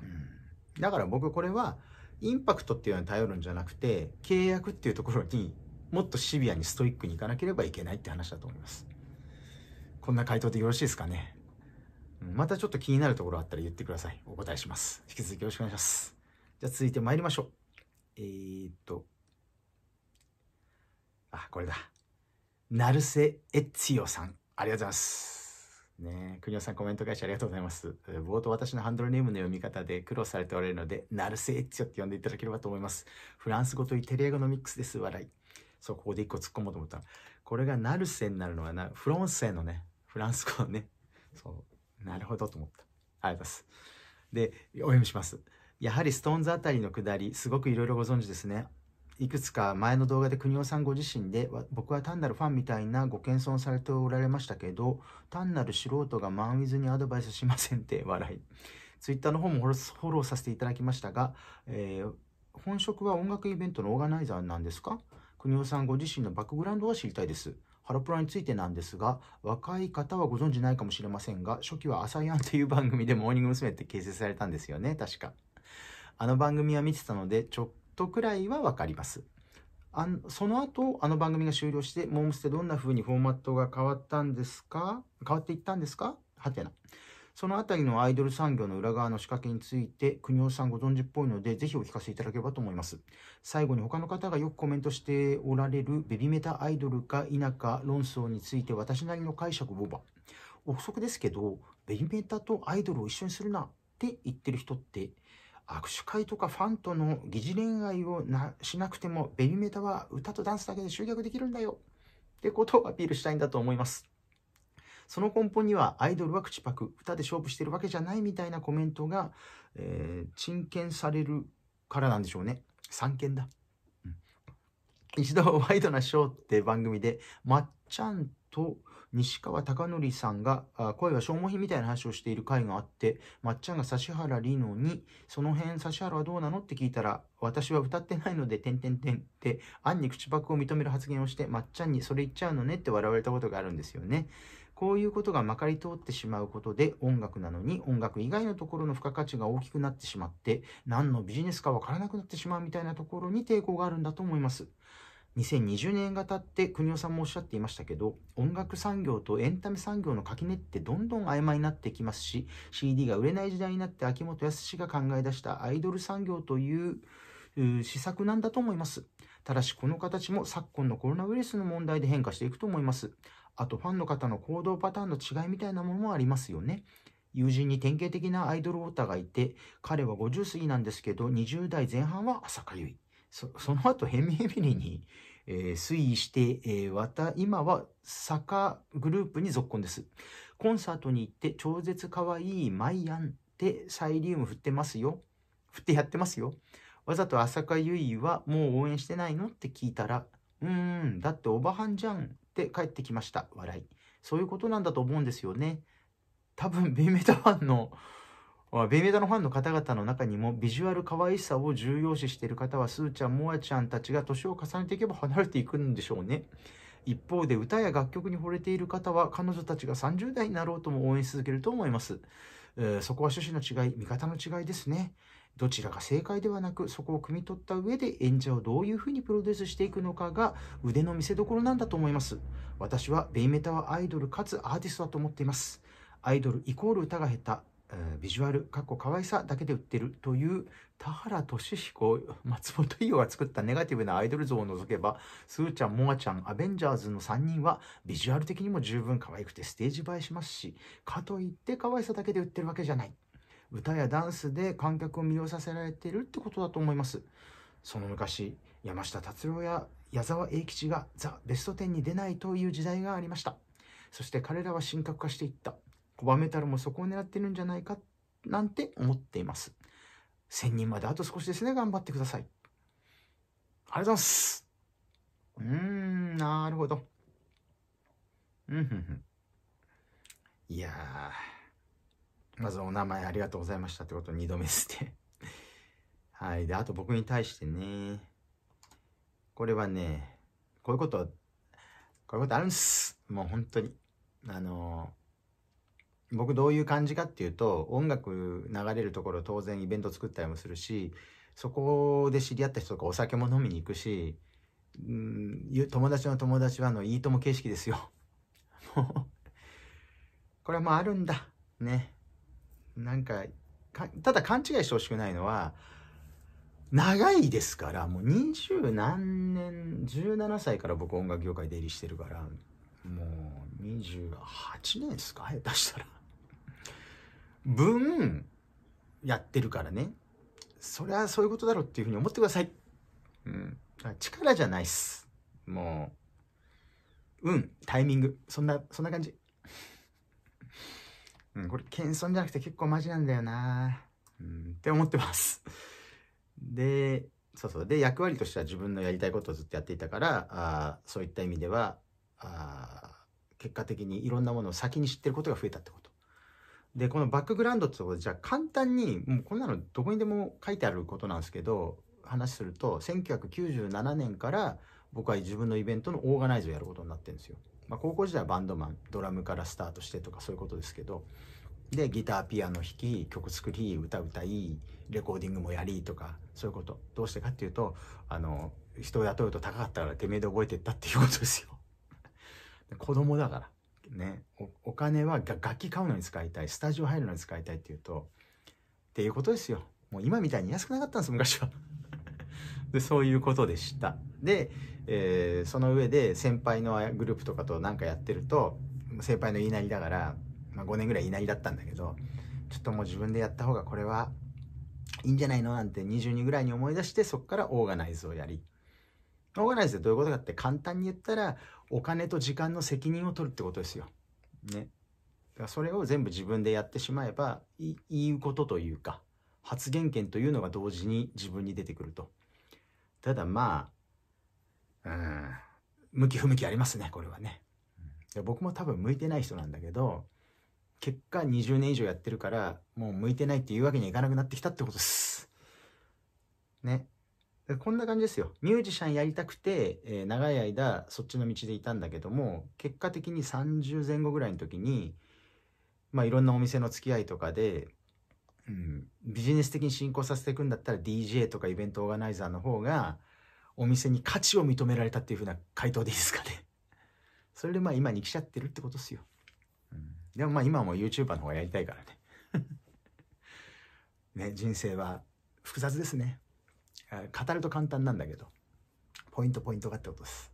Speaker 1: うん、だから僕これはインパクトっていうのに頼るんじゃなくて契約っていうところにもっとシビアにストイックにいかなければいけないって話だと思いますこんな回答でよろしいですかねまたちょっと気になるところあったら言ってくださいお答えします引き続きよろしくお願いしますじゃあ続いて参りましょうえー、っとあ、これだ。ナルッツィオさん。ありがとうございます。ね国尾さんコメント返しありがとうございます。冒頭私のハンドルネームの読み方で苦労されておられるので、ナルセエッチオって呼んでいただければと思います。フランス語とイタリア語のミックスです。笑い。そう、ここで一個突っ込もうと思った。これがナルセになるのはな、フロンセのね、フランス語のね。そう、なるほどと思った。ありがとうございます。で、お読みします。やはりストーンズあたりのくだり、すごくいろいろご存知ですね。いくつか前の動画で国尾さんご自身で僕は単なるファンみたいなご謙遜されておられましたけど単なる素人がマンウィズにアドバイスしませんって笑いツイッターの方もフォローさせていただきましたが、えー、本職は音楽イベントのオーガナイザーなんですか国尾さんご自身のバックグラウンドは知りたいですハロプロについてなんですが、若い方はご存知ないかもしれませんが、初期は朝アン」という番組でモーニング娘。って形成されたんですよね、確か。あの番組は見てたので、直トくらいは分かります。あその後あの番組が終了してモームステどんな風にフォーマットが変わったんですか変わっていったんですかはてなその辺りのアイドル産業の裏側の仕掛けについて国尾さんご存知っぽいのでぜひお聞かせいただければと思います最後に他の方がよくコメントしておられるベビメタアイドルか否か論争について私なりの解釈をば憶測ですけどベビメタとアイドルを一緒にするなって言ってる人って握手会とかファンとの疑似恋愛をなしなくても、ベビーメタは歌とダンスだけで集客できるんだよ。ってことをアピールしたいんだと思います。その根本にはアイドルは口パク、歌で勝負してるわけじゃないみたいなコメントが、えー、陳見されるからなんでしょうね。三見だ。うん、一度、ワイドなショーって番組で、まっちゃんと西川貴教さんが、声は消耗品みたいな話をしている回があって、まっちゃんが指原莉乃に、その辺指原はどうなのって聞いたら、私は歌ってないので、てんてんてんって、ンに口パクを認める発言をして、まっちゃんにそれ言っちゃうのねって笑われたことがあるんですよね。こういうことがまかり通ってしまうことで音楽なのに音楽以外のところの付加価値が大きくなってしまって何のビジネスかわからなくなってしまうみたいなところに抵抗があるんだと思います。2020年がたって国尾さんもおっしゃっていましたけど音楽産業とエンタメ産業の垣根ってどんどん曖昧になってきますし CD が売れない時代になって秋元康が考え出したアイドル産業という施策なんだと思いますただしこの形も昨今のコロナウイルスの問題で変化していくと思いますあとファンの方の行動パターンの違いみたいなものもありますよね友人に典型的なアイドルウォーターがいて彼は50過ぎなんですけど20代前半は朝香ゆいその後ヘミヘミリにえー、推移して、えー、わた、今は坂グループに続婚です。コンサートに行って超絶可愛いマイアンってサイリウム振ってますよ。振ってやってますよ。わざと浅香唯衣はもう応援してないのって聞いたら、うーん、だっておばはんじゃんって帰ってきました。笑い。そういうことなんだと思うんですよね。多分、ベイメタファンのベイメダのファンの方々の中にもビジュアル可愛さを重要視している方はスーちゃんモアちゃんたちが年を重ねていけば離れていくんでしょうね一方で歌や楽曲に惚れている方は彼女たちが30代になろうとも応援し続けると思います、えー、そこは趣旨の違い見方の違いですねどちらが正解ではなくそこを汲み取った上で演者をどういうふうにプロデュースしていくのかが腕の見せどころなんだと思います私はベイメタはアイドルかつアーティストだと思っていますアイドルイコール歌が下手ビジュアル、かっこ可愛さだけで売ってるという田原俊彦、松本伊代が作ったネガティブなアイドル像を除けば、すーちゃん、もあちゃん、アベンジャーズの3人はビジュアル的にも十分可愛くてステージ映えしますし、かといって可愛さだけで売ってるわけじゃない。歌やダンスで観客を魅了させられてるってことだと思います。その昔、山下達郎や矢沢永吉がザ・ベスト10に出ないという時代がありました。そして彼らは神格化していった。コメタルもそこを狙ってるんじゃないかなんて思っています。千人まであと少しですね、頑張ってください。ありがとうございます。うーん、なるほど。うんふんふん。いやまずお名前ありがとうございましたってことを二度目捨て。はい。で、あと僕に対してね、これはね、こういうこと、こういうことあるんです。もう本当に。あの僕どういう感じかっていうと音楽流れるところ当然イベント作ったりもするしそこで知り合った人とかお酒も飲みに行くし、うん、友達の友達はあのいいとも形式ですよ。これはもうあるんだ。ね。なんかただ勘違いしてほしくないのは、長いですから、もう二十何年、17歳から僕音楽業界出入りしてるから、もう28年ですか下手したら。分、やってるからね。そりゃそういうことだろうっていうふうに思ってください。うん。力じゃないっす。もう、運タイミング。そんな、そんな感じ。うん、これ、謙遜じゃなくて結構マジなんだよなうん、って思ってます。で、そうそう。で、役割としては自分のやりたいことをずっとやっていたから、あそういった意味では、あ結果的にいろんなものを先に知ってることが増えたってこと。で、このバックグラウンドってことで、じゃあ簡単に、もうこんなのどこにでも書いてあることなんですけど、話すると、1997年から僕は自分のイベントのオーガナイズをやることになってるんですよ。まあ、高校時代はバンドマン、ドラムからスタートしてとかそういうことですけど、で、ギター、ピアノ弾き、曲作り、歌歌い、レコーディングもやりとか、そういうこと。どうしてかっていうと、あの、人を雇うと高かったからてめえで覚えてったっていうことですよ。子供だから。ねお金は楽器買うのに使いたいスタジオ入るのに使いたいっていうとっていうことですよもう今みたいに安くなかったんです昔は でそういうことでしたで、えー、その上で先輩のグループとかと何かやってると先輩の言いなりだから、まあ、5年ぐらい言いなりだったんだけどちょっともう自分でやった方がこれはいいんじゃないのなんて22ぐらいに思い出してそこからオーガナイズをやりオーガナイズってどういうことかって簡単に言ったらお金と時間の責任を取るってことですよ。ね。だからそれを全部自分でやってしまえばい言うことというか発言権というのが同時に自分に出てくると。ただまあ、うん、向き不向きありますね、これはね。僕も多分向いてない人なんだけど、結果20年以上やってるから、もう向いてないっていうわけにはいかなくなってきたってことです。ね。こんな感じですよ。ミュージシャンやりたくて、えー、長い間そっちの道でいたんだけども、結果的に30前後ぐらいの時に、まあいろんなお店の付き合いとかで、うん、ビジネス的に進行させていくんだったら DJ とかイベントオーガナイザーの方が、お店に価値を認められたっていうふうな回答でいいですかね。それでまあ今に来ちゃってるってことですよ。うん、でもまあ今はもう YouTuber の方がやりたいからね。ね、人生は複雑ですね。語ると簡単なんだけど、ポイントポイントがってことです。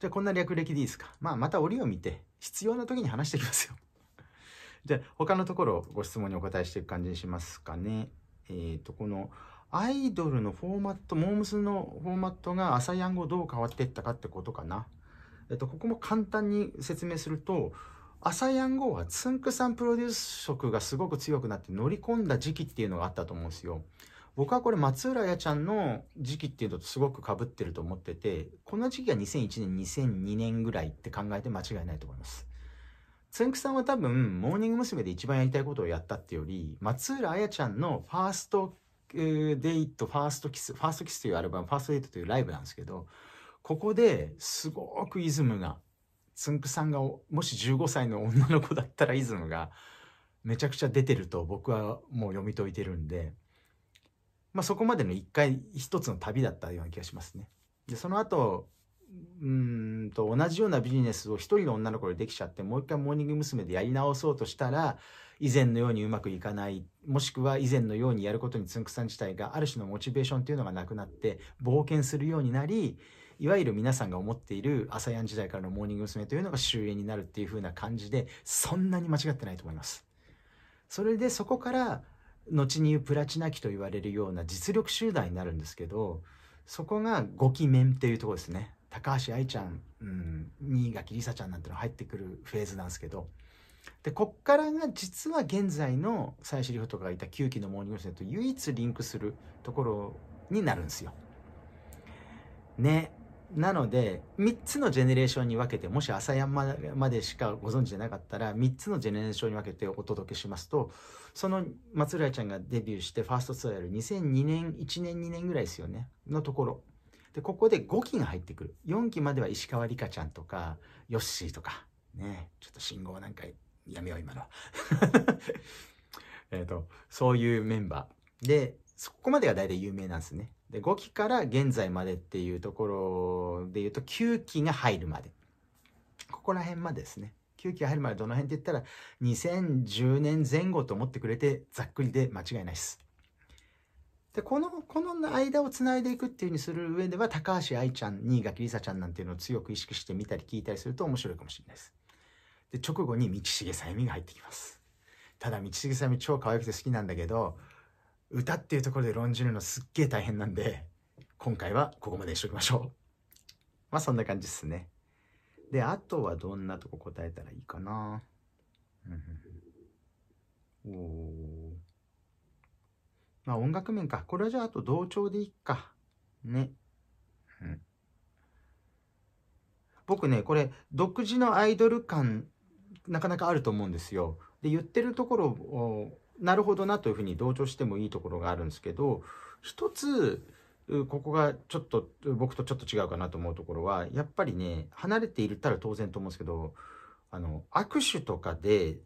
Speaker 1: じゃあこんな略歴でいいですか。まあまた折を見て、必要な時に話していきますよ。じゃあ他のところをご質問にお答えしていく感じにしますかね。えっ、ー、と、このアイドルのフォーマット、モームスのフォーマットが朝やん語どう変わっていったかってことかな。えっと、ここも簡単に説明すると、朝やん語はつんくさんプロデュース色がすごく強くなって乗り込んだ時期っていうのがあったと思うんですよ。僕はこれ松浦彩ちゃんの時期っていうのとすごくかぶってると思ってて、この時期は2001年、2002年ぐらいって考えて間違いないと思います。つんくさんは多分、モーニング娘。で一番やりたいことをやったってより、松浦彩ちゃんのファーストデイト、ファーストキス、ファーストキスというアルバム、ファーストデイトというライブなんですけど、ここですごくイズムが、つんくさんがもし15歳の女の子だったらイズムがめちゃくちゃ出てると僕はもう読み解いてるんで、まあ、そこまでの一回一つの旅だったような気がしますね。でその後うんと同じようなビジネスを一人の女の子でできちゃってもう一回モーニング娘。でやり直そうとしたら以前のようにうまくいかないもしくは以前のようにやることにつんくさん自体がある種のモチベーションというのがなくなって冒険するようになりいわゆる皆さんが思っている朝やん時代からのモーニング娘。というのが終焉になるっていう風な感じでそんなに間違ってないと思います。それでそこから後に言うプラチナ期と言われるような実力集団になるんですけどそこが5期面っていうとこですね高橋愛ちゃん、うん、新垣梨沙ちゃんなんての入ってくるフェーズなんですけどでこっからが実は現在の最終リフトがいた9期のモーニング娘。と唯一リンクするところになるんですよ。ね。なので3つのジェネレーションに分けてもし朝山までしかご存知でなかったら3つのジェネレーションに分けてお届けしますとその松浦ちゃんがデビューしてファーストツアーやる2002年、1年、2年ぐらいですよね、のところ。で、ここで5期が入ってくる。4期までは石川里香ちゃんとか、ヨッシーとか、ね、ちょっと信号なんかやめよう、今の。えっと、そういうメンバー。で、そこまでが大体有名なんですね。で、5期から現在までっていうところで言うと、9期が入るまで。ここら辺までですね。19入るまでどの辺って言ったら、2010年前後と思ってくれて、ざっくりで間違いないです。で、この、この間をつないでいくっていううにする上では、高橋愛ちゃん、新垣梨紗ちゃんなんていうのを強く意識してみたり聞いたりすると面白いかもしれないです。で、直後に道重さゆみが入ってきます。ただ、道重さゆみ超可愛くて好きなんだけど、歌っていうところで論じるのすっげえ大変なんで、今回はここまでにしときましょう。まあそんな感じですね。で、あとはどんなとこ答えたらいいかな。おお。まあ音楽面か。これはじゃああと同調でいいか。ね。うん。僕ね、これ、独自のアイドル感、なかなかあると思うんですよ。で、言ってるところを、なるほどなというふうに同調してもいいところがあるんですけど、一つ、ここがちょっと僕とちょっと違うかなと思うところはやっぱりね離れていったら当然と思うんですけどあの握手とかで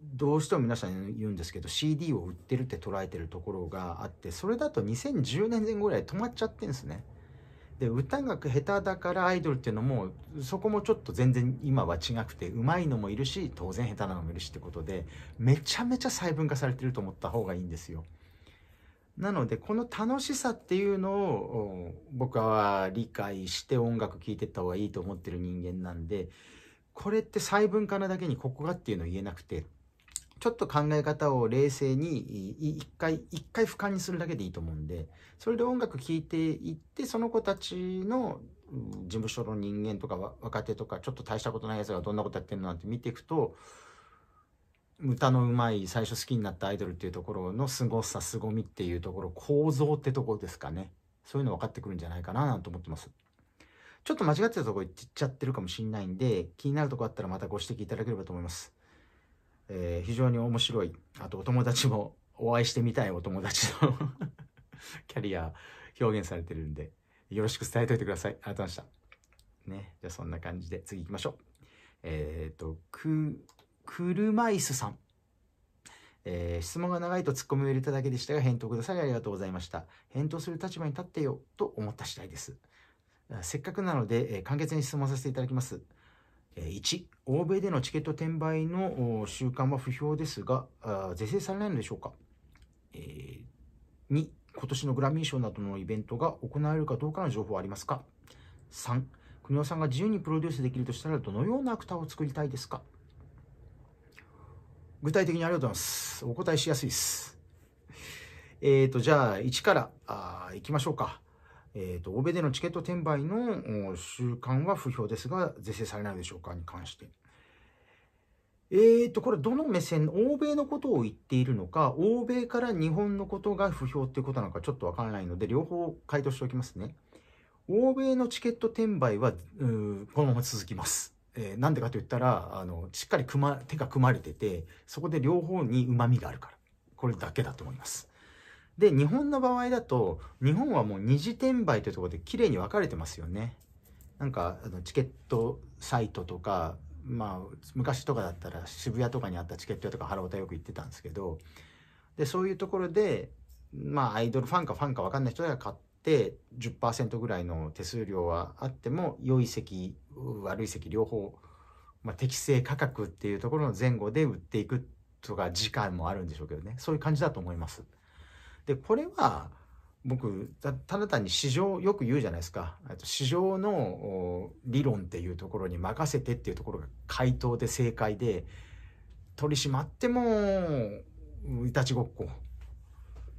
Speaker 1: どうしても皆さん言うんですけど CD を売ってるって捉えてるところがあってそれだと2010年前ぐらい止まっちゃってんですね。で歌が下手だからアイドルっていうのもそこもちょっと全然今は違くてうまいのもいるし当然下手なのもいるしってことでめちゃめちゃ細分化されてると思った方がいいんですよ。なのでこの楽しさっていうのを僕は理解して音楽聴いてった方がいいと思ってる人間なんでこれって細分化なだけにここがっていうのを言えなくてちょっと考え方を冷静に一回一回俯瞰にするだけでいいと思うんでそれで音楽聴いていってその子たちの事務所の人間とか若手とかちょっと大したことないやつがどんなことやってるのなんて見ていくと歌のうまい最初好きになったアイドルっていうところの凄さ凄みっていうところ構造ってとこですかねそういうの分かってくるんじゃないかななんて思ってますちょっと間違ってたとこ言っちゃってるかもしんないんで気になるとこあったらまたご指摘いただければと思います、えー、非常に面白いあとお友達もお会いしてみたいお友達の キャリア表現されてるんでよろしく伝えておいてくださいありがとうございましたねじゃあそんな感じで次行きましょうえっ、ー、と車椅子さん。えー、質問が長いとツッコミを入れただけでしたが、返答くださりありがとうございました。返答する立場に立ってよ、と思った次第です。せっかくなので、えー、簡潔に質問させていただきます。え1、欧米でのチケット転売の習慣は不評ですが、是正されないのでしょうか、えー、?2、今年のグラミー賞などのイベントが行われるかどうかの情報はありますか ?3、国尾さんが自由にプロデュースできるとしたらどのようなアクターを作りたいですか具体的にありがとうございます。お答えしやすいです。えっ、ー、と、じゃあ、1から、あ行きましょうか。えっ、ー、と、欧米でのチケット転売の習慣は不評ですが、是正されないでしょうかに関して。えっ、ー、と、これどの目線、欧米のことを言っているのか、欧米から日本のことが不評っていうことなのかちょっとわからないので、両方回答しておきますね。欧米のチケット転売は、このまま続きます。えー、なんでかと言ったらあのしっかり組、ま、手が組まれててそこで両方にうまみがあるからこれだけだと思います。で日本の場合だと日本はもう二次転売というところで綺麗に分かれてますよね。なんかあのチケットサイトとか、まあ、昔とかだったら渋谷とかにあったチケット屋とか原太よく行ってたんですけどでそういうところで、まあ、アイドルファンかファンか分かんない人が買っって10%ぐらいの手数料はあっても良い席悪い席両方、まあ、適正価格っていうところの前後で売っていくとか時間もあるんでしょうけどねそういう感じだと思います。でこれは僕ただ単に市場よく言うじゃないですか市場の理論っていうところに任せてっていうところが回答で正解で取り締まってもいたちごっこ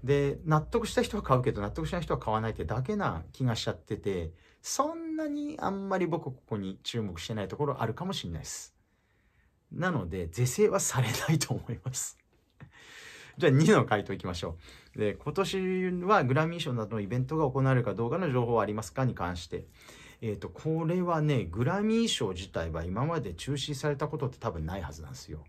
Speaker 1: で、納得した人は買うけど、納得しない人は買わないってだけな気がしちゃってて、そんなにあんまり僕ここに注目してないところあるかもしれないです。なので、是正はされないと思います。じゃあ2の回答いきましょう。で、今年はグラミー賞などのイベントが行われるかどうかの情報はありますかに関して。えっ、ー、と、これはね、グラミー賞自体は今まで中止されたことって多分ないはずなんですよ。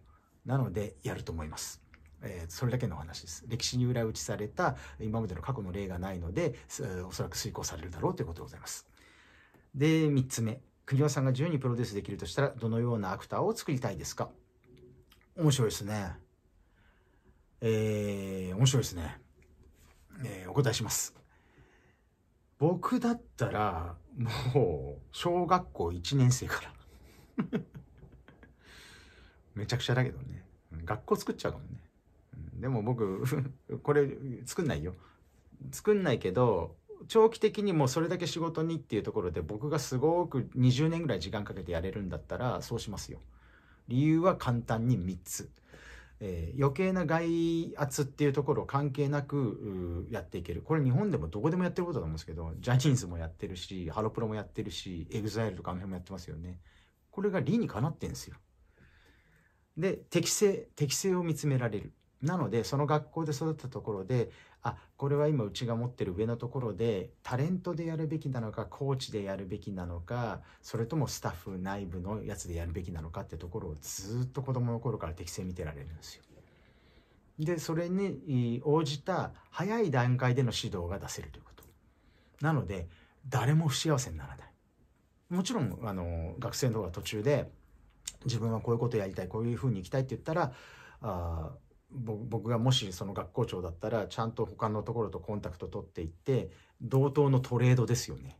Speaker 1: なので、やると思います。えー、それだけの話です。歴史に裏打ちされた今までの過去の例がないので、おそらく遂行されるだろうということでございます。で、3つ目。国尾さんが自由にプロデュースできるとしたら、どのようなアクターを作りたいですか面白いですね。えー、面白いですね。えー、お答えします。僕だったら、もう、小学校1年生から めちゃくちゃだけどね。学校作っちゃうかもね。でも僕 これ作んないよ作んないけど長期的にもうそれだけ仕事にっていうところで僕がすごく20年ぐらい時間かけてやれるんだったらそうしますよ理由は簡単に3つ、えー、余計な外圧っていうところを関係なくやっていけるこれ日本でもどこでもやってることだと思うんですけどジャニーズもやってるしハロプロもやってるし exile とかあの辺もやってますよねこれが理にかなってんですよで適性適性を見つめられるなのでその学校で育ったところであこれは今うちが持ってる上のところでタレントでやるべきなのかコーチでやるべきなのかそれともスタッフ内部のやつでやるべきなのかってところをずっと子どもの頃から適正見てられるんですよ。でそれに応じた早い段階での指導が出せるということ。なので誰も不幸せにならない。もちろんあの学生の方が途中で自分はこういうことやりたいこういうふうに行きたいって言ったらあ僕がもしその学校長だったらちゃんと他のところとコンタクト取っていって同等のトレードですよね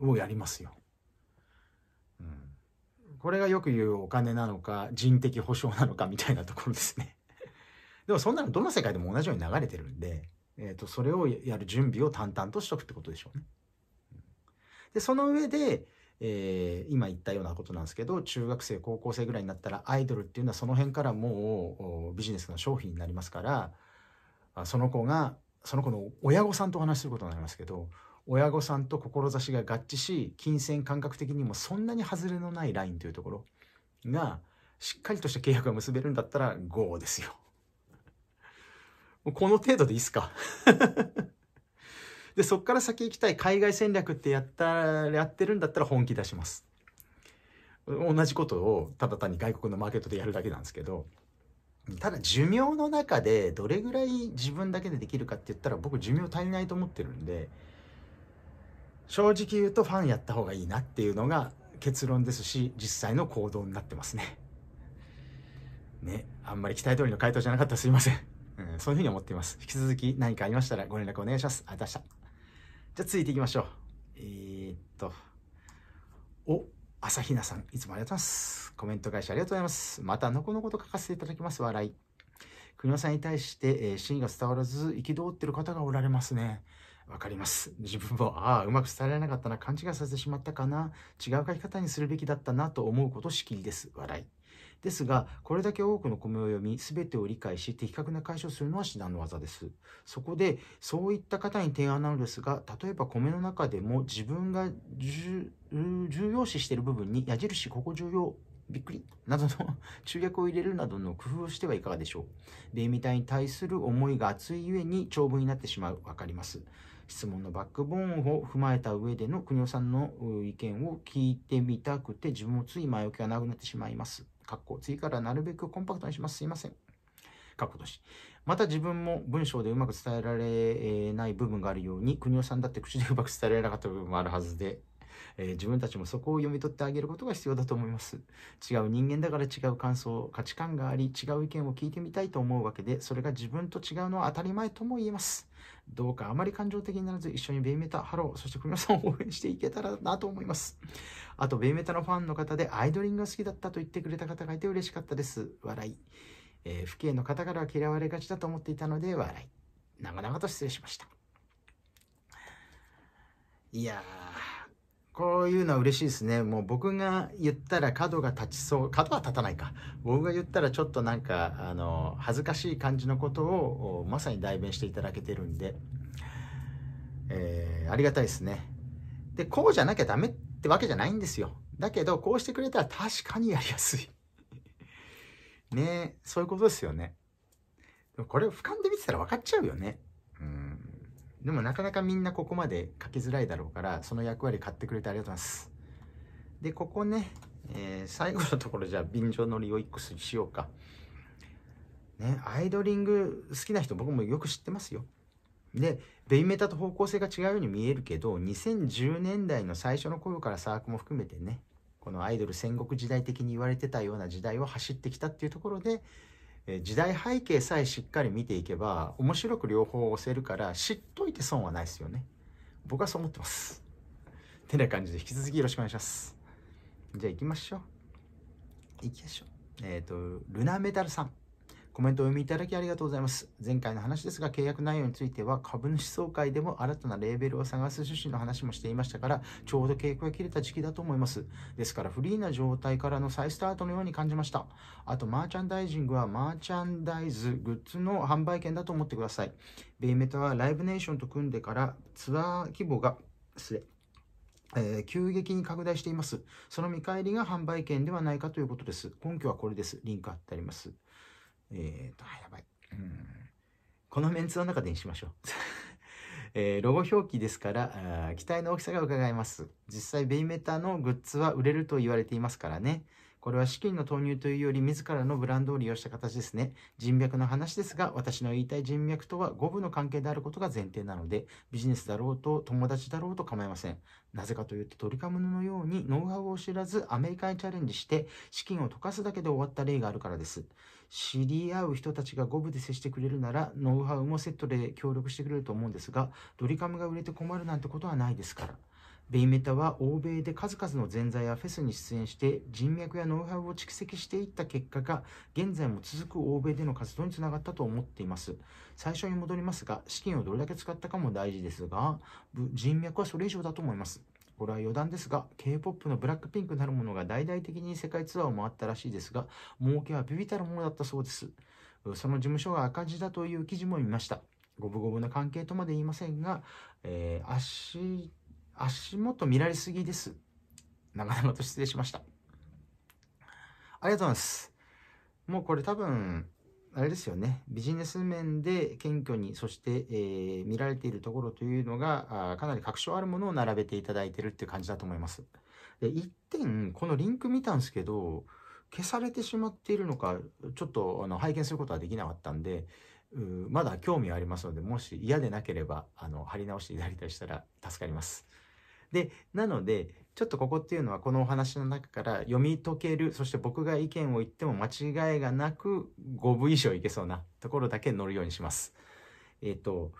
Speaker 1: をやりますよ、うん、これがよく言うお金なのか人的保障なのかみたいなところですね でもそんなのどの世界でも同じように流れてるんで、えー、とそれをやる準備を淡々としとくってことでしょうねでその上でえー、今言ったようなことなんですけど中学生高校生ぐらいになったらアイドルっていうのはその辺からもうビジネスの商品になりますからその子がその子の親御さんとお話しすることになりますけど親御さんと志が合致し金銭感覚的にもそんなに外れのないラインというところがしっかりとした契約が結べるんだったら GO ですよ。この程度でいいっすかで、そこから先行きたい海外戦略ってやった、やってるんだったら本気出します。同じことをただ単に外国のマーケットでやるだけなんですけど、ただ寿命の中でどれぐらい自分だけでできるかって言ったら僕寿命足りないと思ってるんで、正直言うとファンやった方がいいなっていうのが結論ですし、実際の行動になってますね。ね、あんまり期待通りの回答じゃなかったらすいません。うん、そういうふうに思っています。引き続き何かありましたらご連絡お願いします。ありがとうございました。じゃあ続いていきましょう。えー、っと、お、朝比奈さん、いつもありがとうございます。コメント返しありがとうございます。また、のこのこと書かせていただきます。笑い。国尾さんに対して、えー、真意が伝わらず、憤ってる方がおられますね。わかります。自分も、ああ、うまく伝えられなかったな、勘違いさせてしまったかな、違う書き方にするべきだったなと思うことしきりです。笑い。ですがこれだけ多くの米を読み全てを理解し的確な解消するのは至難の技ですそこでそういった方に提案なのですが例えば米の中でも自分が重要視している部分に矢印ここ重要びっくりなどの 注略を入れるなどの工夫をしてはいかがでしょう米みたいに対する思いが熱いゆえに長文になってしまう分かります質問のバックボーンを踏まえた上での国尾さんの意見を聞いてみたくて自分もつい前置きがなくなってしまいますかっこ、次からなるべくコンパクトにします。すいません。かっこしまた自分も文章でうまく伝えられない部分があるように、国尾さんだって口でうまく伝えられなかった部分もあるはずで、えー、自分たちもそこを読み取ってあげることが必要だと思います。違う人間だから違う感想、価値観があり、違う意見を聞いてみたいと思うわけで、それが自分と違うのは当たり前とも言えます。どうかあまり感情的にならず一緒にベイメタ、ハロー、そして皆さんを応援していけたらなと思います。あと、ベイメタのファンの方でアイドリングが好きだったと言ってくれた方がいて嬉しかったです。笑い。えー、父兄の方からは嫌われがちだと思っていたので笑い。長々と失礼しました。いやー。こういうのは嬉しいですね。もう僕が言ったら角が立ちそう、角は立たないか。僕が言ったらちょっとなんか、あの、恥ずかしい感じのことをまさに代弁していただけてるんで、えー、ありがたいですね。で、こうじゃなきゃダメってわけじゃないんですよ。だけど、こうしてくれたら確かにやりやすい。ねそういうことですよね。でもこれ俯瞰で見てたら分かっちゃうよね。でもなかなかみんなここまで書きづらいだろうから、その役割買ってくれてありがとうございます。で、ここね、えー、最後のところじゃあ便乗乗りを1個しようか。ね、アイドリング好きな人僕もよく知ってますよ。で、ベイメタと方向性が違うように見えるけど、2010年代の最初の頃からサークも含めてね、このアイドル戦国時代的に言われてたような時代を走ってきたっていうところで、え時代背景さえしっかり見ていけば面白く両方押せるから知っといて損はないですよね僕はそう思ってますてな感じで引き続きよろしくお願いしますじゃあ行きましょう行きましょうえっ、ー、とルナメタルさんコメントをお読みいただきありがとうございます。前回の話ですが、契約内容については株主総会でも新たなレーベルを探す趣旨の話もしていましたから、ちょうど契約が切れた時期だと思います。ですからフリーな状態からの再スタートのように感じました。あと、マーチャンダイジングはマーチャンダイズグッズの販売権だと思ってください。ベイメタはライブネーションと組んでからツアー規模が、えー、急激に拡大しています。その見返りが販売権ではないかということです。根拠はこれです。リンク貼ってあります。えっ、ー、と、あ、やばい。うん。このメンツの中でにしましょう。えー、ロゴ表記ですからあ、待の大きさが伺えます。実際、ベイメタのグッズは売れると言われていますからね。これは資金の投入というより自らのブランドを利用した形ですね。人脈の話ですが、私の言いたい人脈とは五分の関係であることが前提なので、ビジネスだろうと友達だろうと構いません。なぜかというと、トリカムのようにノウハウを知らずアメリカにチャレンジして資金を溶かすだけで終わった例があるからです。知り合う人たちが五分で接してくれるなら、ノウハウもセットで協力してくれると思うんですが、ドリカムが売れて困るなんてことはないですから。ベイメタは欧米で数々の前座やフェスに出演して人脈やノウハウを蓄積していった結果が現在も続く欧米での活動につながったと思っています最初に戻りますが資金をどれだけ使ったかも大事ですが人脈はそれ以上だと思いますこれは余談ですが、K-POP のブラックピンクなるものが大々的に世界ツアーを回ったらしいですが、儲けはビビたるものだったそうです。その事務所が赤字だという記事も見ました。五分五分な関係とまで言いませんが、えー、足、足元見られすぎです。長々と失礼しました。ありがとうございます。もうこれ多分、あれですよね、ビジネス面で謙虚に、そして、えー、見られているところというのがあ、かなり確証あるものを並べていただいてるっていう感じだと思います。で、一点、このリンク見たんですけど、消されてしまっているのか、ちょっとあの拝見することはできなかったんで、まだ興味はありますので、もし嫌でなければ、あの、貼り直していただいたりしたら助かります。で、なので、ちょっとここっていうのはこのお話の中から読み解ける、そして僕が意見を言っても間違いがなく5部以上いけそうなところだけ乗るようにします。えっ、ー、と、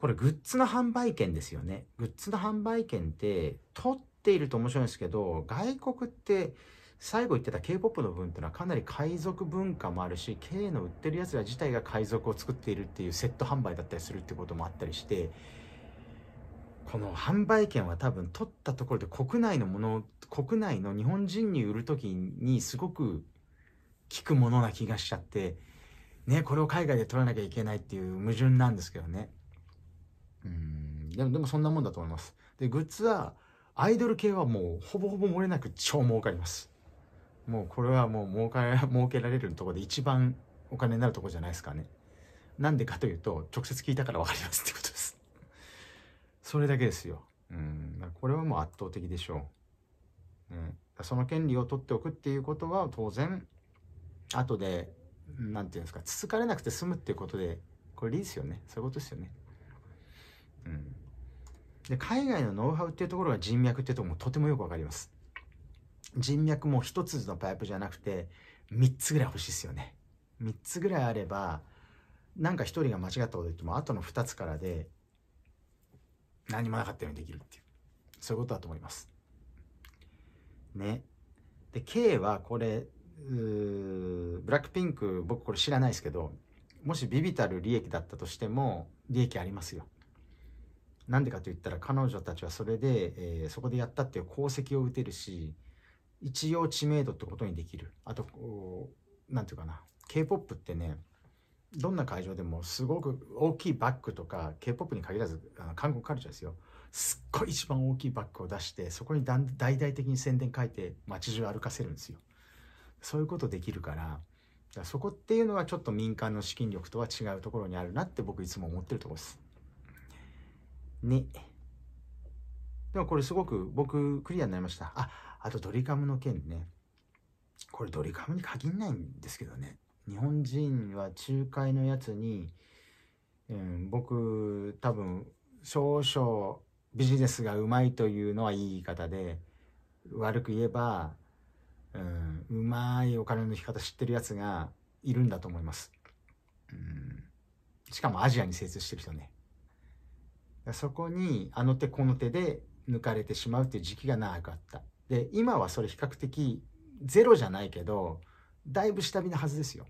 Speaker 1: これグッズの販売権ですよね。グッズの販売権って取っていると面白いんですけど、外国って最後言ってた K-POP の分っていうのはかなり海賊文化もあるし、K の売ってるやつら自体が海賊を作っているっていうセット販売だったりするってこともあったりして、この販売権は多分取ったところで国内のもの国内の日本人に売る時にすごく効くものな気がしちゃってねこれを海外で取らなきゃいけないっていう矛盾なんですけどねうんでもでもそんなもんだと思いますでグッズはアイドル系はもうほぼほぼ漏れなく超儲かりますもうこれはもう儲か儲けられるとこで一番お金になるとこじゃないですかねなんでかというと直接聞いたから分かりますってことですそれだけですよ。うん、これはもう圧倒的でしょう。ね、その権利を取っておくっていうことは当然後で何て言うんですかつつかれなくて済むっていうことでこれいいですよねそういうことですよね。うん、で海外のノウハウっていうところが人脈っていうところもとてもよくわかります。人脈も一つのパイプじゃなくて3つぐらい欲しいですよね。3つぐらいあればなんか1人が間違ったこと言ってもあとの2つからで何もなかったようにできるっていうそういうことだと思います。ね。で K はこれブラックピンク僕これ知らないですけどもしビビたる利益だったとしても利益ありますよ。なんでかと言ったら彼女たちはそれで、えー、そこでやったっていう功績を打てるし一応知名度ってことにできるあと何て言うかな k p o p ってねどんな会場でもすごく大きいバッグとか K-POP に限らずあの韓国カルチャーですよすっごい一番大きいバッグを出してそこに大々的に宣伝書いて街中歩かせるんですよそういうことできるからそこっていうのはちょっと民間の資金力とは違うところにあるなって僕いつも思ってるとこですねでもこれすごく僕クリアになりましたああとドリカムの件ねこれドリカムに限んないんですけどね日本人は仲介のやつに、うん、僕多分少々ビジネスがうまいというのはいい言い方で悪く言えば、うん、うまいお金の引き方知ってるやつがいるんだと思います、うん、しかもアジアに精通してる人ねそこにあの手この手で抜かれてしまうっていう時期が長かったで今はそれ比較的ゼロじゃないけどだいぶ下火なはずですよ。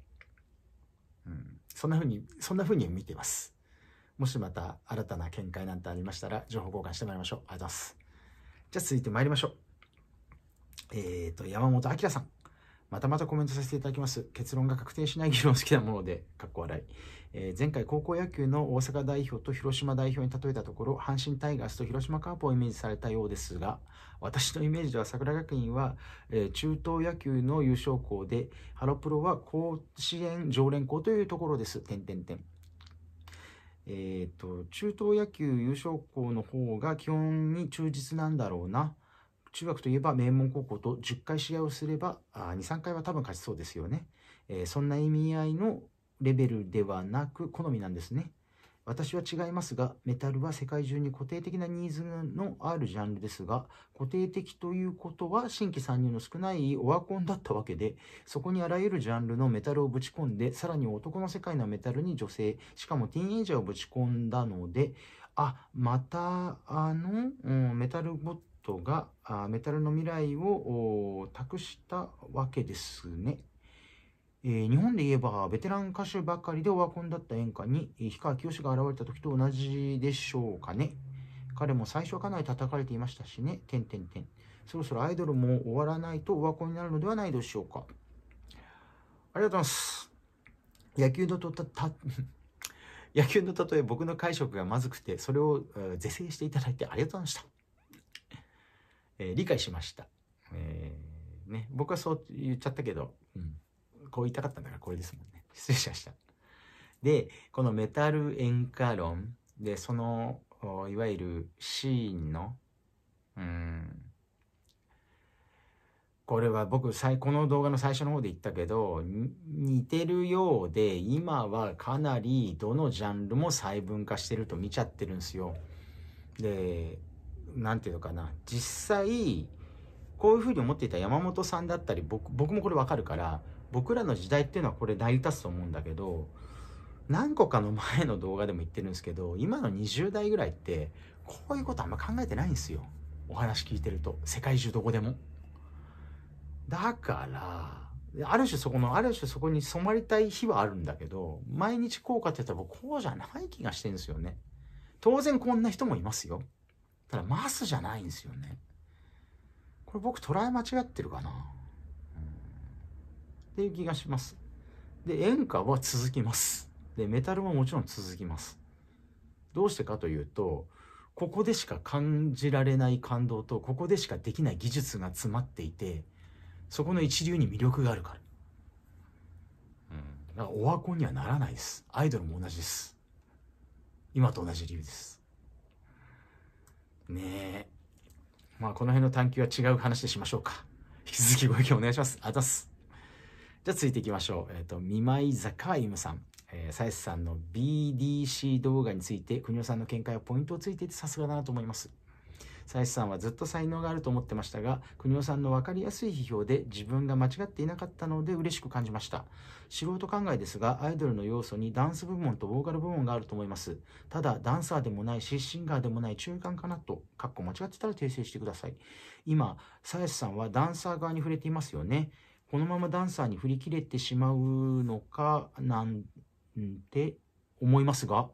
Speaker 1: うん、そんなふうに、そんなふうに見てます。もしまた新たな見解なんてありましたら、情報交換してまいりましょう。ありがとうございます。じゃあ続いてまいりましょう。えっ、ー、と、山本明さん。またまたコメントさせていただきます。結論が確定しない議論好きなもので、かっこ笑い。えー、前回高校野球の大阪代表と広島代表に例えたところ、阪神タイガースと広島カープをイメージされたようですが、私のイメージでは桜学院は、えー、中東野球の優勝校で、ハロプロは甲子園常連校というところです。点点点。えっ、と、中東野球優勝校の方が基本に忠実なんだろうな。中学といえば名門高校と10回試合をすれば2、3回は多分勝ちそうですよね、えー、そんな意味合いのレベルではなく好みなんですね。私は違いますが、メタルは世界中に固定的なニーズのあるジャンルですが、固定的ということは新規参入の少ないオワコンだったわけで、そこにあらゆるジャンルのメタルをぶち込んで、さらに男の世界のメタルに女性、しかもティーンエイジャーをぶち込んだので、あ、またあの、うん、メタルボットがあメタルの未来を託したわけですね。えー、日本で言えばベテラン歌手ばかりでオワコンだった演歌に氷川きよしが現れた時と同じでしょうかね。彼も最初はかなり叩かれていましたしね。てんてんてん。そろそろアイドルも終わらないとオワコンになるのではないでしょうか。ありがとうございます。野球のとた、た、野球の例え僕の解釈がまずくて、それを是正していただいてありがとうございました。えー、理解しました、えーね、僕はそう言っちゃったけど、うん、こう言いたかったんだからこれですもんね失礼しましたでこのメタル演歌論でそのいわゆるシーンのうんこれは僕この動画の最初の方で言ったけど似てるようで今はかなりどのジャンルも細分化してると見ちゃってるんですよ。で何て言うのかな実際こういうふうに思っていた山本さんだったり僕僕もこれ分かるから僕らの時代っていうのはこれ成り立つと思うんだけど何個かの前の動画でも言ってるんですけど今の20代ぐらいってこういうことあんま考えてないんですよお話聞いてると世界中どこでもだからある種そこのある種そこに染まりたい日はあるんだけど毎日こうかって言ったらこうじゃない気がしてるんですよね当然こんな人もいますよただ、マスじゃないんですよね。これ僕捉え間違ってるかな、っていう気がします。で、演歌は続きます。で、メタルももちろん続きます。どうしてかというと、ここでしか感じられない感動と、ここでしかできない技術が詰まっていて、そこの一流に魅力があるから。うん。だから、オワコンにはならないです。アイドルも同じです。今と同じ理由です。ねえ。まあ、この辺の探求は違う話でしましょうか。引き続きご意見お願いします。あざす。じゃあ、続いていきましょう。えっ、ー、と、見舞い坂ゆむさん。えー、サイさんの BDC 動画について、国尾さんの見解はポイントをついていてさすがだなと思います。妻子さんはずっと才能があると思ってましたが、国尾さんの分かりやすい批評で自分が間違っていなかったので嬉しく感じました。素人考えですが、アイドルの要素にダンス部門とボーカル部門があると思います。ただ、ダンサーでもないし、シンガーでもない中間かなと、かっこ間違ってたら訂正してください。今、鞘師さんはダンサー側に触れていますよね。このままダンサーに振り切れてしまうのかなんて思いますが、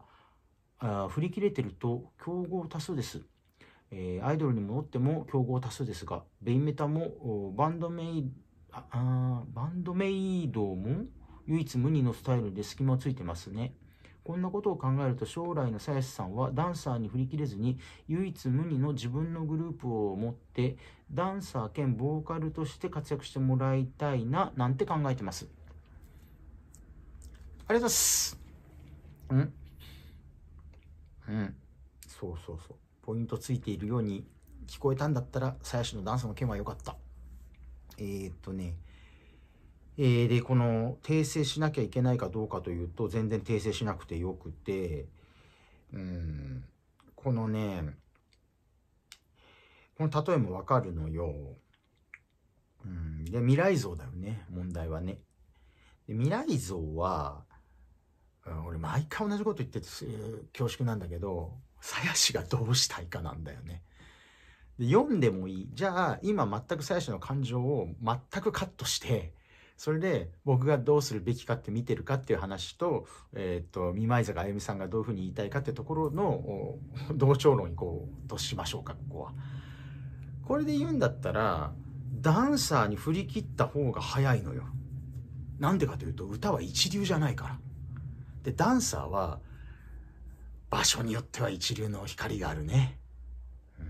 Speaker 1: あ振り切れてると競合多数です。えー、アイドルに戻っても競合多数ですが、ベイメタもバンドメイあバンドメイドも唯一無二のスタイルで隙間ついてますね。こんなことを考えると将来の鞘師さんはダンサーに振り切れずに唯一無二の自分のグループを持ってダンサー兼ボーカルとして活躍してもらいたいななんて考えてます。ありがとうございます。んうん。そうそうそう。ポイントついているように聞こえたんだったら、鞘師のダンスの件は良かった。えー、っとね、えー、で、この、訂正しなきゃいけないかどうかというと、全然訂正しなくてよくて、うん、このね、この例えもわかるのよ。うん、で、未来像だよね、問題はね。で未来像は、うん、俺毎回同じこと言ってて恐縮なんだけど、鞘師がどうしたいかなんだよね。で読んでもいい。じゃあ、今全く鞘師の感情を全くカットして、それで僕がどうするべきかって見てるかっていう話と、えっ、ー、と、二枚坂あゆみさんがどういうふうに言いたいかってところの同調論にこう、としましょうか、ここは。これで言うんだったら、ダンサーに振り切った方が早いのよ。なんでかというと、歌は一流じゃないから。で、ダンサーは場所によっては一流の光があるね。うん。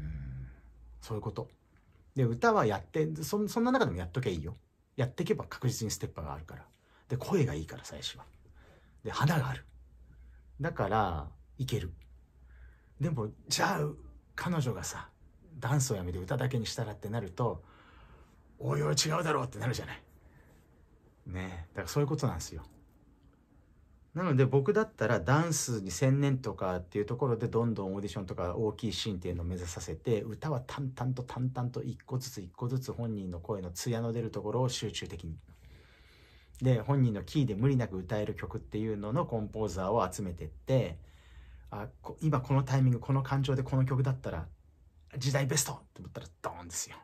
Speaker 1: そういうこと。で、歌はやって、そそんな中でもやっときゃいいよ。やっていけば確実にステッパーがあるから。で、声がいいから、最初は。で、花がある。だから、いける。でも、じゃあ、彼女がさ、ダンスをやめて歌だけにしたらってなると、おいおい違うだろうってなるじゃない。ねだからそういうことなんですよ。なので僕だったらダンスに専念とかっていうところでどんどんオーディションとか大きいシーンっていうのを目指させて歌は淡々と淡々と一個ずつ一個ずつ本人の声の艶の出るところを集中的に。で本人のキーで無理なく歌える曲っていうののコンポーザーを集めてってあ今このタイミングこの感情でこの曲だったら時代ベストって思ったらドーンですよ。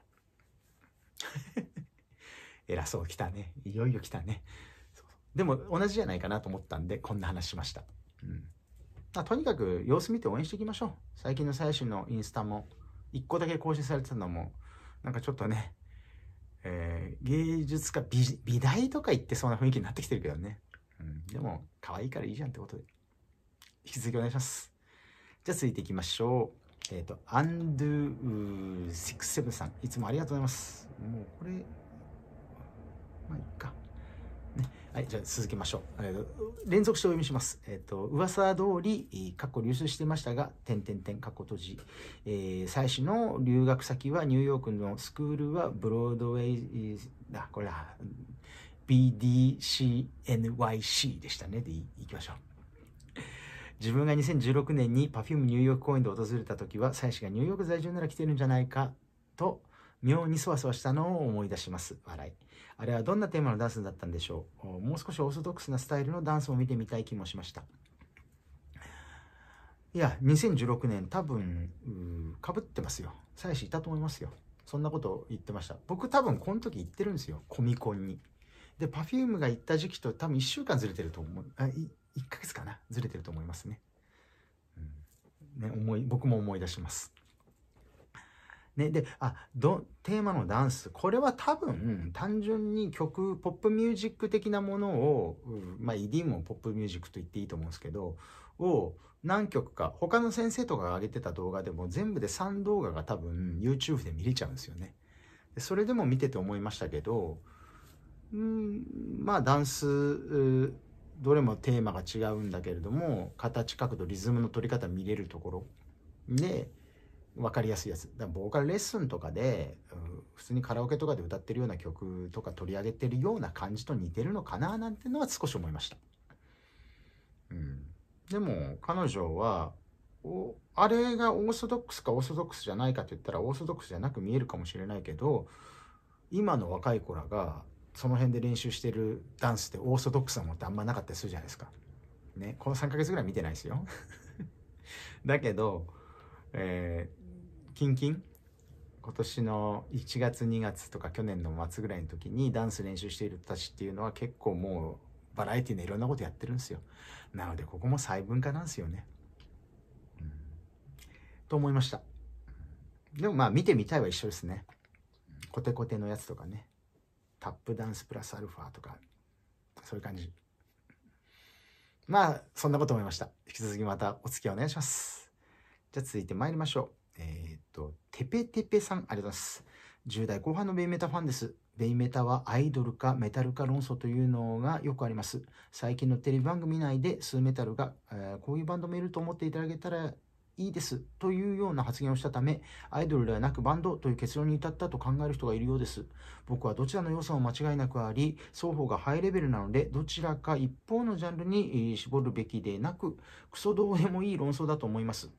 Speaker 1: 偉そう来たねいよいよ来たね。でも同じじゃないかなと思ったんで、こんな話しました。うん。まあ、とにかく様子見て応援していきましょう。最近の最新のインスタも、1個だけ更新されてたのも、なんかちょっとね、えー、芸術家美美大とか言ってそうな雰囲気になってきてるけどね。うん、でも、可愛いからいいじゃんってことで。引き続きお願いします。じゃあ続いていきましょう。えっ、ー、と、アンドゥー67さん、いつもありがとうございます。もうこれ、まあ、いっか。はい、じゃあ続きましょう。連続してお読みします。えっ、と、噂通り、過去流出してましたが、点点点、過去閉じ。えー、最初の留学先はニューヨークのスクールはブロードウェイ、だ、これは BDCNYC でしたね。で、いきましょう。自分が2016年に Perfume ニューヨーク公演で訪れた時は、妻子がニューヨーク在住なら来てるんじゃないかと、妙にそわそわしたのを思い出します。笑い。あれはどんなテーマのダンスだったんでしょうもう少しオーソドックスなスタイルのダンスを見てみたい気もしましたいや2016年多分かぶってますよ妻子いたと思いますよそんなこと言ってました僕多分この時言ってるんですよコミコンにで Perfume が行った時期と多分1週間ずれてると思うあ 1, 1ヶ月かなずれてると思いますね,、うん、ね思い僕も思い出しますね、で、あ、ど、テーマのダンス。これは多分、単純に曲、ポップミュージック的なものを、まあ、ED もポップミュージックと言っていいと思うんですけど、を何曲か、他の先生とかが上げてた動画でも全部で3動画が多分 YouTube で見れちゃうんですよね。それでも見てて思いましたけど、うん、まあダンス、どれもテーマが違うんだけれども、形、角度、リズムの取り方見れるところで、分かりやすいやつだボーカルレッスンとかで、うん、普通にカラオケとかで歌ってるような曲とか取り上げてるような感じと似てるのかななんてのは少し思いました、うん、でも彼女はおあれがオーソドックスかオーソドックスじゃないかって言ったらオーソドックスじゃなく見えるかもしれないけど今の若い子らがその辺で練習してるダンスってオーソドックスなものってあんまなかったりするじゃないですか。ね、この3ヶ月ぐらい見てないですよ。だけど、えーキンキン今年の1月2月とか去年の末ぐらいの時にダンス練習している人たちっていうのは結構もうバラエティでいろんなことやってるんですよなのでここも細分化なんですよね、うん、と思いましたでもまあ見てみたいは一緒ですねコテコテのやつとかねタップダンスプラスアルファとかそういう感じまあそんなこと思いました引き続きまたお付き合いお願いしますじゃあ続いて参りましょうえー、っと、てぺてぺさん、ありがとうございます。10代後半のベイメタファンです。ベイメタはアイドルかメタルか論争というのがよくあります。最近のテレビ番組内で数メタルが、えー、こういうバンドもいると思っていただけたらいいですというような発言をしたため、アイドルではなくバンドという結論に至ったと考える人がいるようです。僕はどちらの良さも間違いなくあり、双方がハイレベルなので、どちらか一方のジャンルに絞るべきでなく、クソどうでもいい論争だと思います。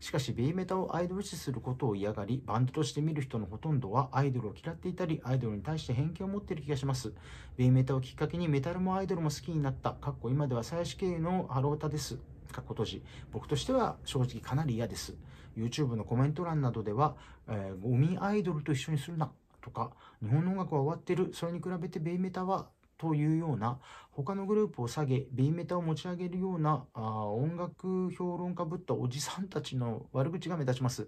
Speaker 1: しかしベイメタをアイドル視することを嫌がりバンドとして見る人のほとんどはアイドルを嫌っていたりアイドルに対して偏見を持っている気がしますベイメタをきっかけにメタルもアイドルも好きになったかっこ今では鞘師系のハロータですっこ閉じ僕としては正直かなり嫌です YouTube のコメント欄などでは、えー、ゴミアイドルと一緒にするなとか日本の音楽は終わってるそれに比べてベイメタはというような他のグループを下げ B メタを持ち上げるようなあ音楽評論家ぶったおじさんたちの 悪口が目立ちます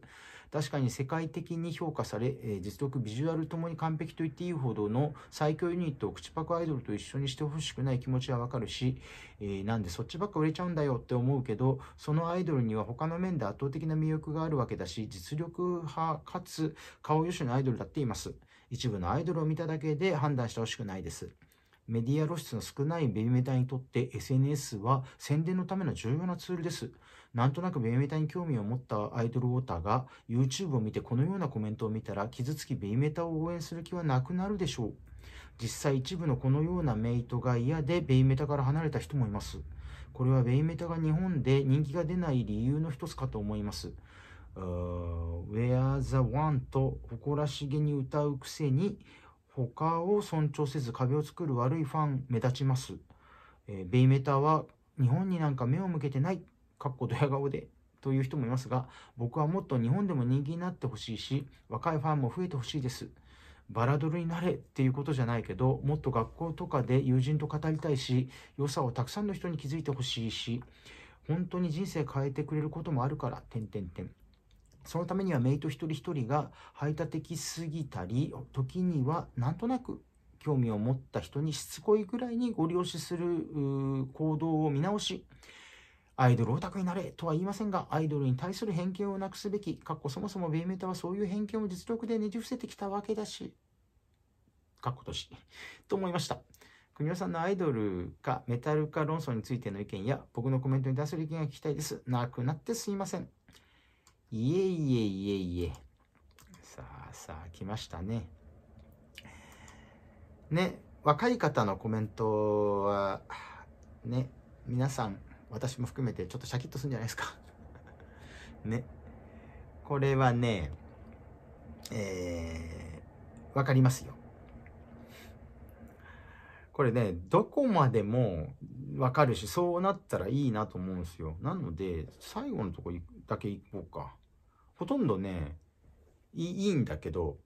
Speaker 1: 確かに世界的に評価され、えー、実力ビジュアルともに完璧と言っていいほどの最強ユニットを口パクアイドルと一緒にしてほしくない気持ちはわかるし、えー、なんでそっちばっか売れちゃうんだよって思うけどそのアイドルには他の面で圧倒的な魅力があるわけだし実力派かつ顔よしのアイドルだっています一部のアイドルを見ただけで判断してほしくないですメディア露出の少ないベビメタにとって SNS は宣伝のための重要なツールです。なんとなくベビメタに興味を持ったアイドルウォーターが YouTube を見てこのようなコメントを見たら傷つきベビメタを応援する気はなくなるでしょう。実際一部のこのようなメイトが嫌でベイメタから離れた人もいます。これはベイメタが日本で人気が出ない理由の一つかと思います。Where the One と誇らしげに歌うくせに他を尊重せず壁を作る悪いファン目立ちます。えー、ベイメーターは日本になんか目を向けてない、かっこドヤ顔で、という人もいますが、僕はもっと日本でも人気になってほしいし、若いファンも増えてほしいです。バラドルになれっていうことじゃないけど、もっと学校とかで友人と語りたいし、良さをたくさんの人に気づいてほしいし、本当に人生変えてくれることもあるから、てんてんてん。そのためにはメイト一人一人が排他的すぎたり、時にはなんとなく興味を持った人にしつこいぐらいにご了承する行動を見直し、アイドルオタクになれとは言いませんが、アイドルに対する偏見をなくすべき、かっこそもそもベイメタはそういう偏見を実力でねじ伏せてきたわけだし、かっことし、と思いました。国尾さんのアイドルかメタルか論争についての意見や僕のコメントに対する意見が聞きたいです。なくなってすいません。いえいえいえいえ。さあさあ、来ましたね。ね、若い方のコメントは、ね、皆さん、私も含めてちょっとシャキッとするんじゃないですか ね。これはね、えー、わかりますよ。これね、どこまでもわかるし、そうなったらいいなと思うんですよ。なので、最後のとこだけ行こうか。ほとんどね、いいんだけど、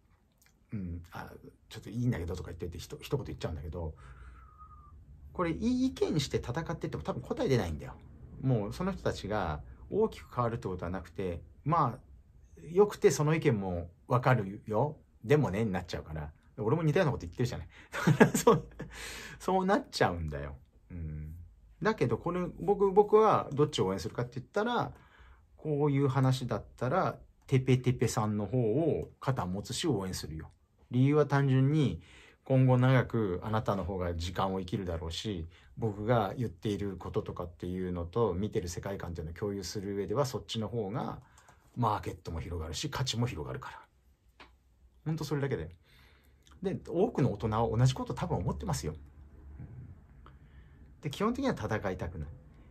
Speaker 1: うん、あ、ちょっといいんだけどとか言っててひと一言言っちゃうんだけど、これいい意見して戦ってても多分答え出ないんだよ。もうその人たちが大きく変わるってことはなくて、まあ、よくてその意見もわかるよ。でもね、になっちゃうから。俺も似たようなこと言ってるじゃない。そう、そうなっちゃうんだよ。うん。だけど、これ、僕、僕はどっちを応援するかって言ったら、こういう話だったら、テペテペさんの方を肩持つし応援するよ。理由は単純に、今後長くあなたの方が時間を生きるだろうし、僕が言っていることとかっていうのと、見てる世界観っていうのを共有する上では、そっちの方が、マーケットも広がるし、価値も広がるから。ほんとそれだけで。で、多くの大人は同じこと多分思ってますよ。で、基本的には戦いたくない。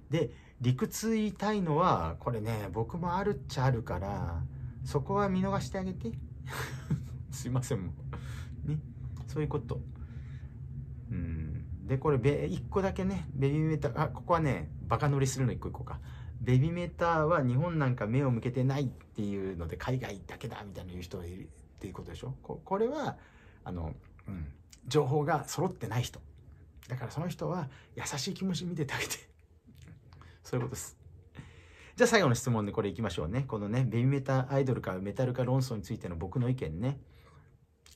Speaker 1: で、理屈言いたいのはこれね僕もあるっちゃあるからそこは見逃してあげて すいませんもうねそういうことうんでこれ1個だけねベビーメーターあここはねバカ乗りするの1個一個かベビーメーターは日本なんか目を向けてないっていうので海外だけだみたいな言う人がいるっていうことでしょここれはあの、うん、情報が揃ってない人だからその人は優しい気持ち見ててあげてそういうことです。じゃあ最後の質問でこれいきましょうね。このね、ベビメタアイドルかメタルか論争についての僕の意見ね。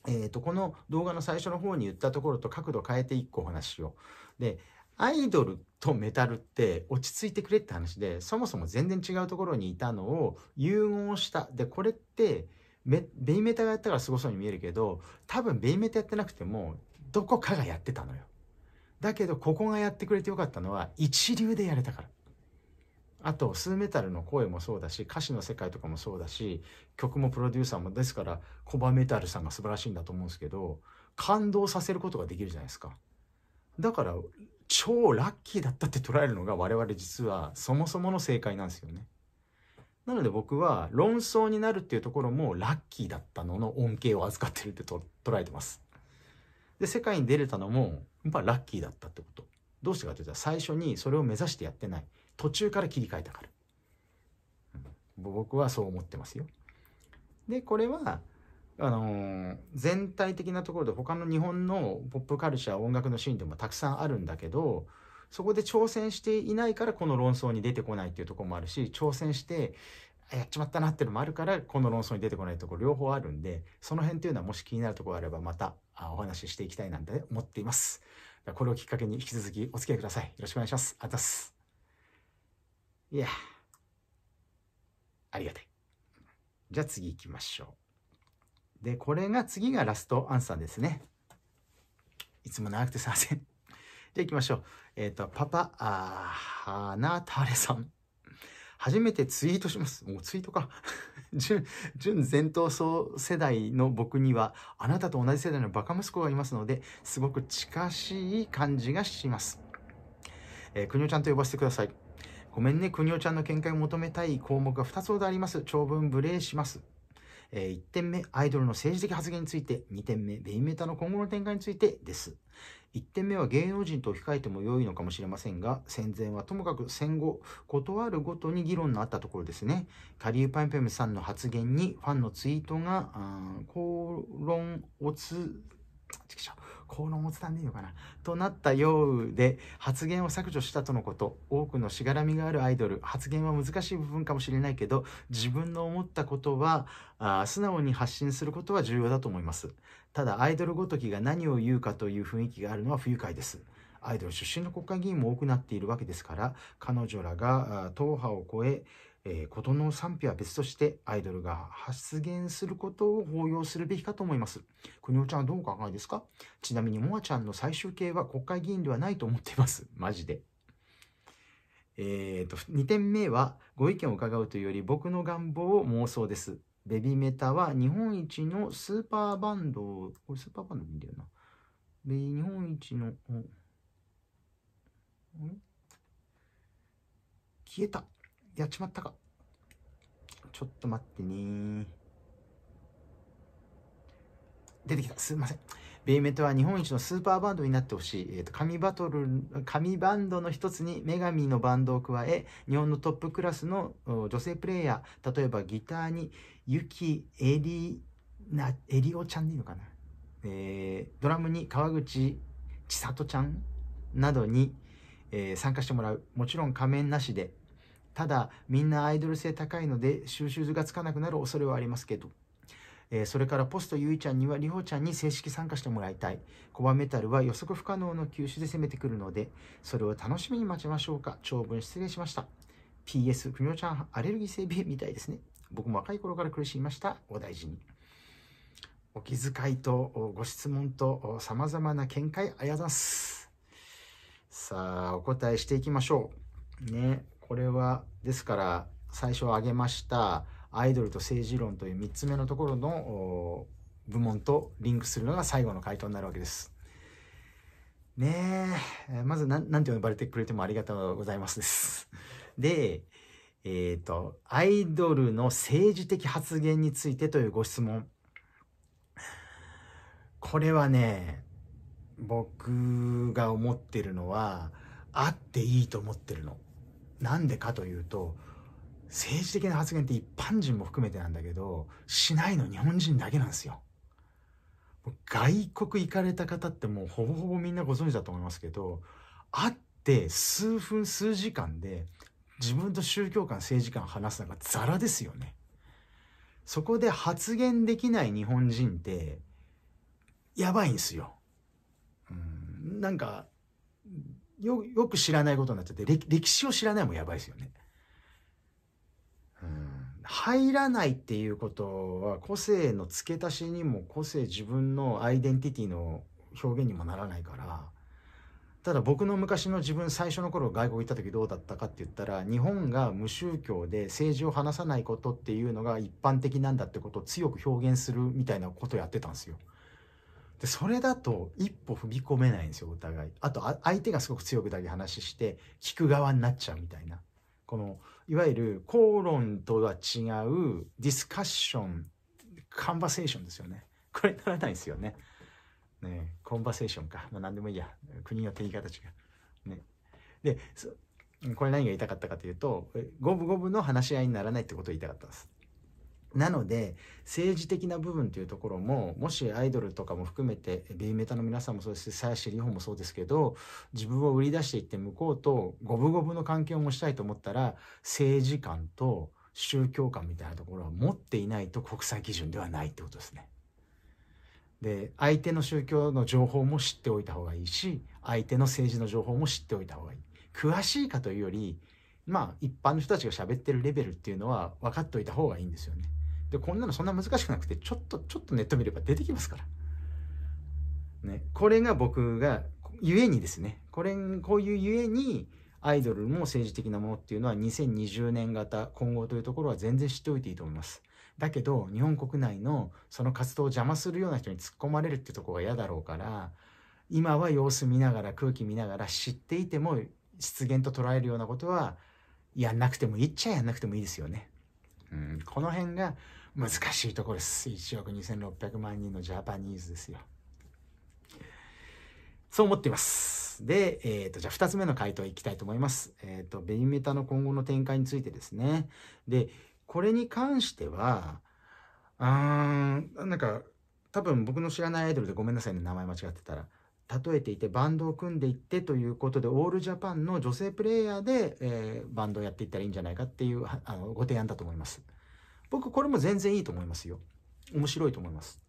Speaker 1: えっ、ー、と、この動画の最初の方に言ったところと角度変えて1個お話を。で、アイドルとメタルって落ち着いてくれって話で、そもそも全然違うところにいたのを融合した。で、これって、ベイメタがやったからすごそうに見えるけど、多分ベイメタやってなくても、どこかがやってたのよ。だけど、ここがやってくれてよかったのは、一流でやれたから。あとスーメタルの声もそうだし歌詞の世界とかもそうだし曲もプロデューサーもですからコバメタルさんが素晴らしいんだと思うんですけど感動させることができるじゃないですかだから超ラッキーだったって捉えるのが我々実はそもそもの正解なんですよねなので僕は論争になるっていうところもラッキーだったのの恩恵を預かってるってと捉えてますで世界に出れたのもやっぱラッキーだったってことどうしてかというと最初にそれを目指してやってない途中から切り替えたから、うん、僕はそう思ってますよでこれはあのー、全体的なところで他の日本のポップカルチャー音楽のシーンでもたくさんあるんだけどそこで挑戦していないからこの論争に出てこないっていうところもあるし挑戦してやっちまったなっていうのもあるからこの論争に出てこないところ両方あるんでその辺というのはもし気になるところがあればまたお話ししていきたいなんて思っていますこれをきっかけに引き続きお付き合いくださいよろしくお願いしますあたすいや、ありがたい。じゃあ次行きましょう。で、これが次がラストアンサーですね。いつも長くてすいません。じゃあ行きましょう。えっ、ー、と、パパ、あはなたれさん。初めてツイートします。もうツイートか。準、準前頭層世代の僕には、あなたと同じ世代のバカ息子がいますので、すごく近しい感じがします。えー、くにちゃんと呼ばせてください。ごめんね、くにおちゃんの見解を求めたい項目が2つほどあります。長文無礼します。えー、1点目、アイドルの政治的発言について。2点目、ベイメタの今後の展開についてです。1点目は芸能人と控えても良いのかもしれませんが、戦前はともかく戦後、断るごとに議論のあったところですね。カリーパンペムさんの発言にファンのツイートが、ー口論をつ、ちくしょう。このお伝んでいいのかなとなったようで発言を削除したとのこと多くのしがらみがあるアイドル発言は難しい部分かもしれないけど自分の思ったことはあ素直に発信することは重要だと思いますただアイドルごときが何を言うかという雰囲気があるのは不愉快ですアイドル出身の国会議員も多くなっているわけですから彼女らが党派を超ええー、事の賛否は別としてアイドルが発言することを抱擁するべきかと思います。国尾ちゃんはどうお考えですかちなみにもあちゃんの最終形は国会議員ではないと思っています。マジで。えーと、2点目はご意見を伺うというより僕の願望を妄想です。ベビーメタは日本一のスーパーバンド、これスーパーバンドでいいんだよな。日本一の、消えた。やっちまったか。ちょっと待ってね出てきた。すいません。ベイメトは日本一のスーパーバンドになってほしい。えっ、ー、と、神バトル、神バンドの一つに女神のバンドを加え、日本のトップクラスの女性プレイヤー、例えばギターに、ユキ、エリ、な、エリオちゃんでいいのかなえー、ドラムに川口千里ちゃんなどに、えー、参加してもらう。もちろん仮面なしで、ただみんなアイドル性高いので収集図がつかなくなる恐れはありますけど、えー、それからポストゆいちゃんにはりほちゃんに正式参加してもらいたいコバメタルは予測不可能の球種で攻めてくるのでそれを楽しみに待ちましょうか長文失礼しました PS くにょちゃんアレルギー性鼻炎みたいですね僕も若い頃から苦しみましたお大事にお気遣いとご質問とさまざまな見解ありがとうございますさあお答えしていきましょうねこれはですから最初挙げましたアイドルと政治論という3つ目のところの部門とリンクするのが最後の回答になるわけです。ねえ、まず何て呼ばれてくれてもありがとうございますです。で、えっ、ー、と、アイドルの政治的発言についてというご質問。これはね、僕が思ってるのは、あっていいと思ってるの。なんでかというと政治的な発言って一般人も含めてなんだけどしないの日本人だけなんですよ。外国行かれた方ってもうほぼほぼみんなご存知だと思いますけど会って数分数時間で自分と宗教観政治観話すのがザラですよね。そこで発言できない日本人ってやばいんすよ。うんなんかよよく知らないことになっちゃって歴歴史を知らないもやばいですよね。入らないっていうことは個性の付け足しにも個性自分のアイデンティティの表現にもならないからただ僕の昔の自分最初の頃外国行った時どうだったかって言ったら日本が無宗教で政治を話さないことっていうのが一般的なんだってことを強く表現するみたいなことをやってたんですよ。でそれだと一歩踏み込めないんですよお互いあと相手がすごく強くだけ話して聞く側になっちゃうみたいなこのいわゆる口論とは違うディスカッションカンバセーションですよねこれならないですよねねコンバセーションか、まあ、何でもいいや国によって言い方違うねでこれ何が言いたかったかというと五分五分の話し合いにならないってことを言いたかったんですなので政治的な部分というところももしアイドルとかも含めてベイメタの皆さんもそうですし鞘師里帆もそうですけど自分を売り出していって向こうと五分五分の関係を持ちたいと思ったら政治観と宗教観みたいなところは持っていないと国際基準ではないってことですね。で相手の宗教の情報も知っておいた方がいいし相手の政治の情報も知っておいた方がいい。詳しいかというよりまあ一般の人たちが喋ってるレベルっていうのは分かっておいた方がいいんですよね。で、こんなのそんな難しくなくて、ちょっと、ちょっとネット見れば出てきますから。ね。これが僕が、ゆえにですね、これ、こういうゆえに、アイドルも政治的なものっていうのは2020年型今後というところは全然知っておいていいと思います。だけど日本国内のその活動を邪魔するような人に突っ込まれるってとこが嫌だろうから今は様子見ながら空気見ながら知っていても失言と捉えるようなことはやんなくてもいいっちゃやんなくてもいいですよね。うん、この辺が難しいところです。1億2600万人のジャパニーズですよ。そう思っています。で、えっ、ー、と、じゃあ2つ目の回答いきたいと思います。えっ、ー、と、ベニメタの今後の展開についてですね。で、これに関しては、うーん、なんか、多分僕の知らないアイドルでごめんなさいね、名前間違ってたら。例えていてバンドを組んでいってということでオールジャパンの女性プレイヤーで、えー、バンドをやっていったらいいんじゃないかっていうあのご提案だと思います。僕これも全然いいと思いますよ。面白いと思います。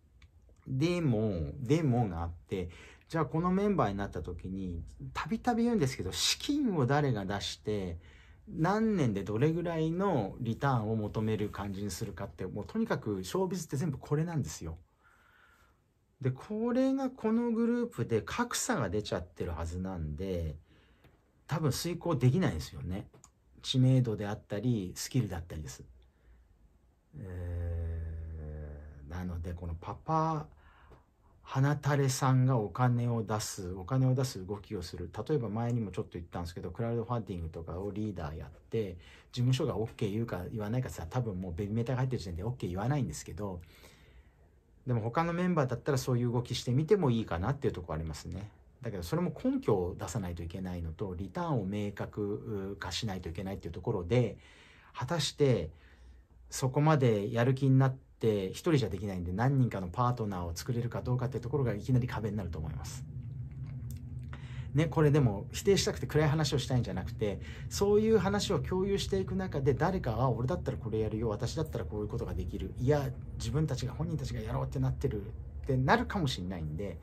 Speaker 1: でも、でもがあって、じゃあこのメンバーになった時に、たびたび言うんですけど、資金を誰が出して、何年でどれぐらいのリターンを求める感じにするかって、もうとにかく勝負ズって全部これなんですよ。で、これがこのグループで格差が出ちゃってるはずなんで、多分遂行できないですよね。知名度であったり、スキルだったりです。えー、なのでこのパパ花垂れさんがお金を出すお金を出す動きをする例えば前にもちょっと言ったんですけどクラウドファンディングとかをリーダーやって事務所が OK 言うか言わないかさ多分もうベビーメーターが入ってる時点で OK 言わないんですけどでも他のメンバーだったらそういう動きしてみてもいいかなっていうとこありますね。だけどそれも根拠を出さないといけないのとリターンを明確化しないといけないっていうところで果たしてそこまでやる気になって一人じゃできないんで何人かのパートナーを作れるかどうかってところがいきなり壁になると思います。ね、これでも否定したくて暗い話をしたいんじゃなくてそういう話を共有していく中で誰かは俺だったらこれやるよ私だったらこういうことができるいや自分たちが本人たちがやろうってなってるってなるかもしれないんで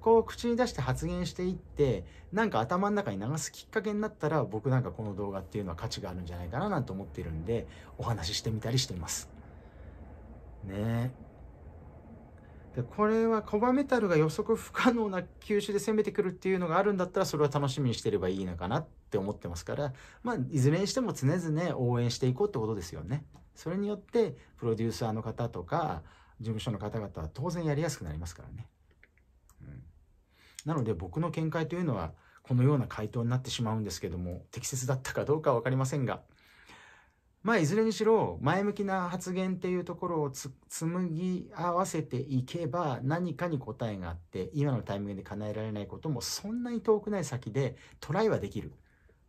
Speaker 1: こう口に出して発言していってなんか頭の中に流すきっかけになったら僕なんかこの動画っていうのは価値があるんじゃないかななんて思ってるんでお話ししてみたりしていますねでこれはコバメタルが予測不可能な球種で攻めてくるっていうのがあるんだったらそれは楽しみにしてればいいのかなって思ってますからまあいずれにしても常々応援していこうってことですよねそれによってプロデューサーの方とか事務所の方々は当然やりやすくなりますからねなので僕の見解というのはこのような回答になってしまうんですけども適切だったかどうかは分かりませんがまあいずれにしろ前向きな発言っていうところを紡ぎ合わせていけば何かに答えがあって今のタイミングで叶えられないこともそんなに遠くない先でトライはできる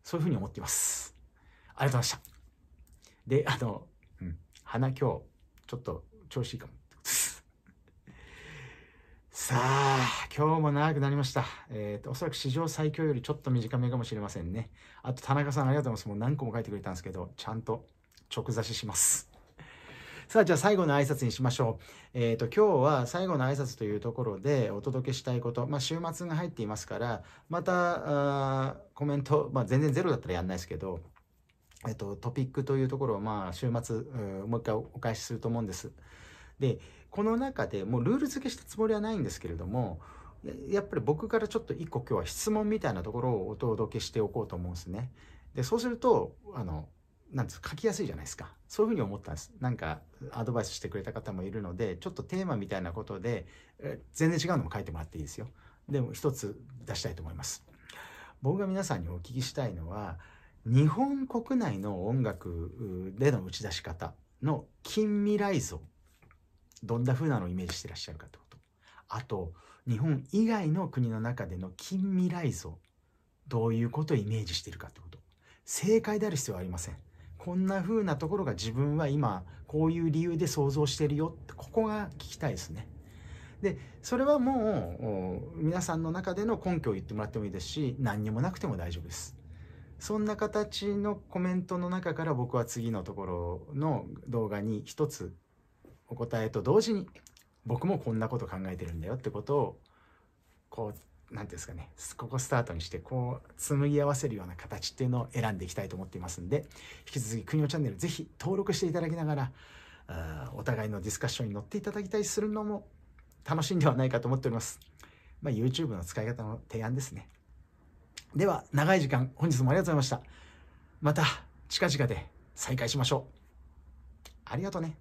Speaker 1: そういうふうに思っています。ありがとうございました。で、あの、うん、鼻今日、ちょっと調子いいかも。さあ、今日も長くなりました。えっ、ー、と、おそらく史上最強よりちょっと短めかもしれませんね。あと、田中さんありがとうございます。もう何個も書いてくれたんですけど、ちゃんと直差しします。さあ、じゃあ最後の挨拶にしましょう。えっ、ー、と、今日は最後の挨拶というところでお届けしたいこと、まあ、週末が入っていますから、また、コメント、まあ、全然ゼロだったらやんないですけど、えっ、ー、と、トピックというところを、まあ、週末、もう一回お返しすると思うんです。で、この中でもうルール付けしたつもりはないんですけれどもやっぱり僕からちょっと一個今日は質問みたいなところをお届けしておこうと思うんですね。でそうするとあのなんです書きやすいじゃないですかそういうふうに思ったんですなんかアドバイスしてくれた方もいるのでちょっとテーマみたいなことで全然違うのも書いてもらっていいですよでも一つ出したいと思います僕が皆さんにお聞きしたいのは日本国内の音楽での打ち出し方の近未来像どんな風なのをイメージしてらっしゃるかってことあと日本以外の国の中での近未来像どういうことをイメージしてるかってこと正解である必要はありませんこんな風なところが自分は今こういう理由で想像してるよってここが聞きたいですねでそれはもう皆さんの中での根拠を言ってもらってもいいですし何にもなくても大丈夫ですそんな形のコメントの中から僕は次のところの動画に一つお答えと同時に僕もこんなこと考えてるんだよってことをこう何て言うんですかねここスタートにしてこう紡ぎ合わせるような形っていうのを選んでいきたいと思っていますんで引き続き「国のチャンネル」是非登録していただきながらお互いのディスカッションに乗っていただきたりするのも楽しいんではないかと思っております。まあ、YouTube の使い方の提案ですね。では、長い時間、本日もありがとうございました。また、近々で再会しましょう。ありがとね。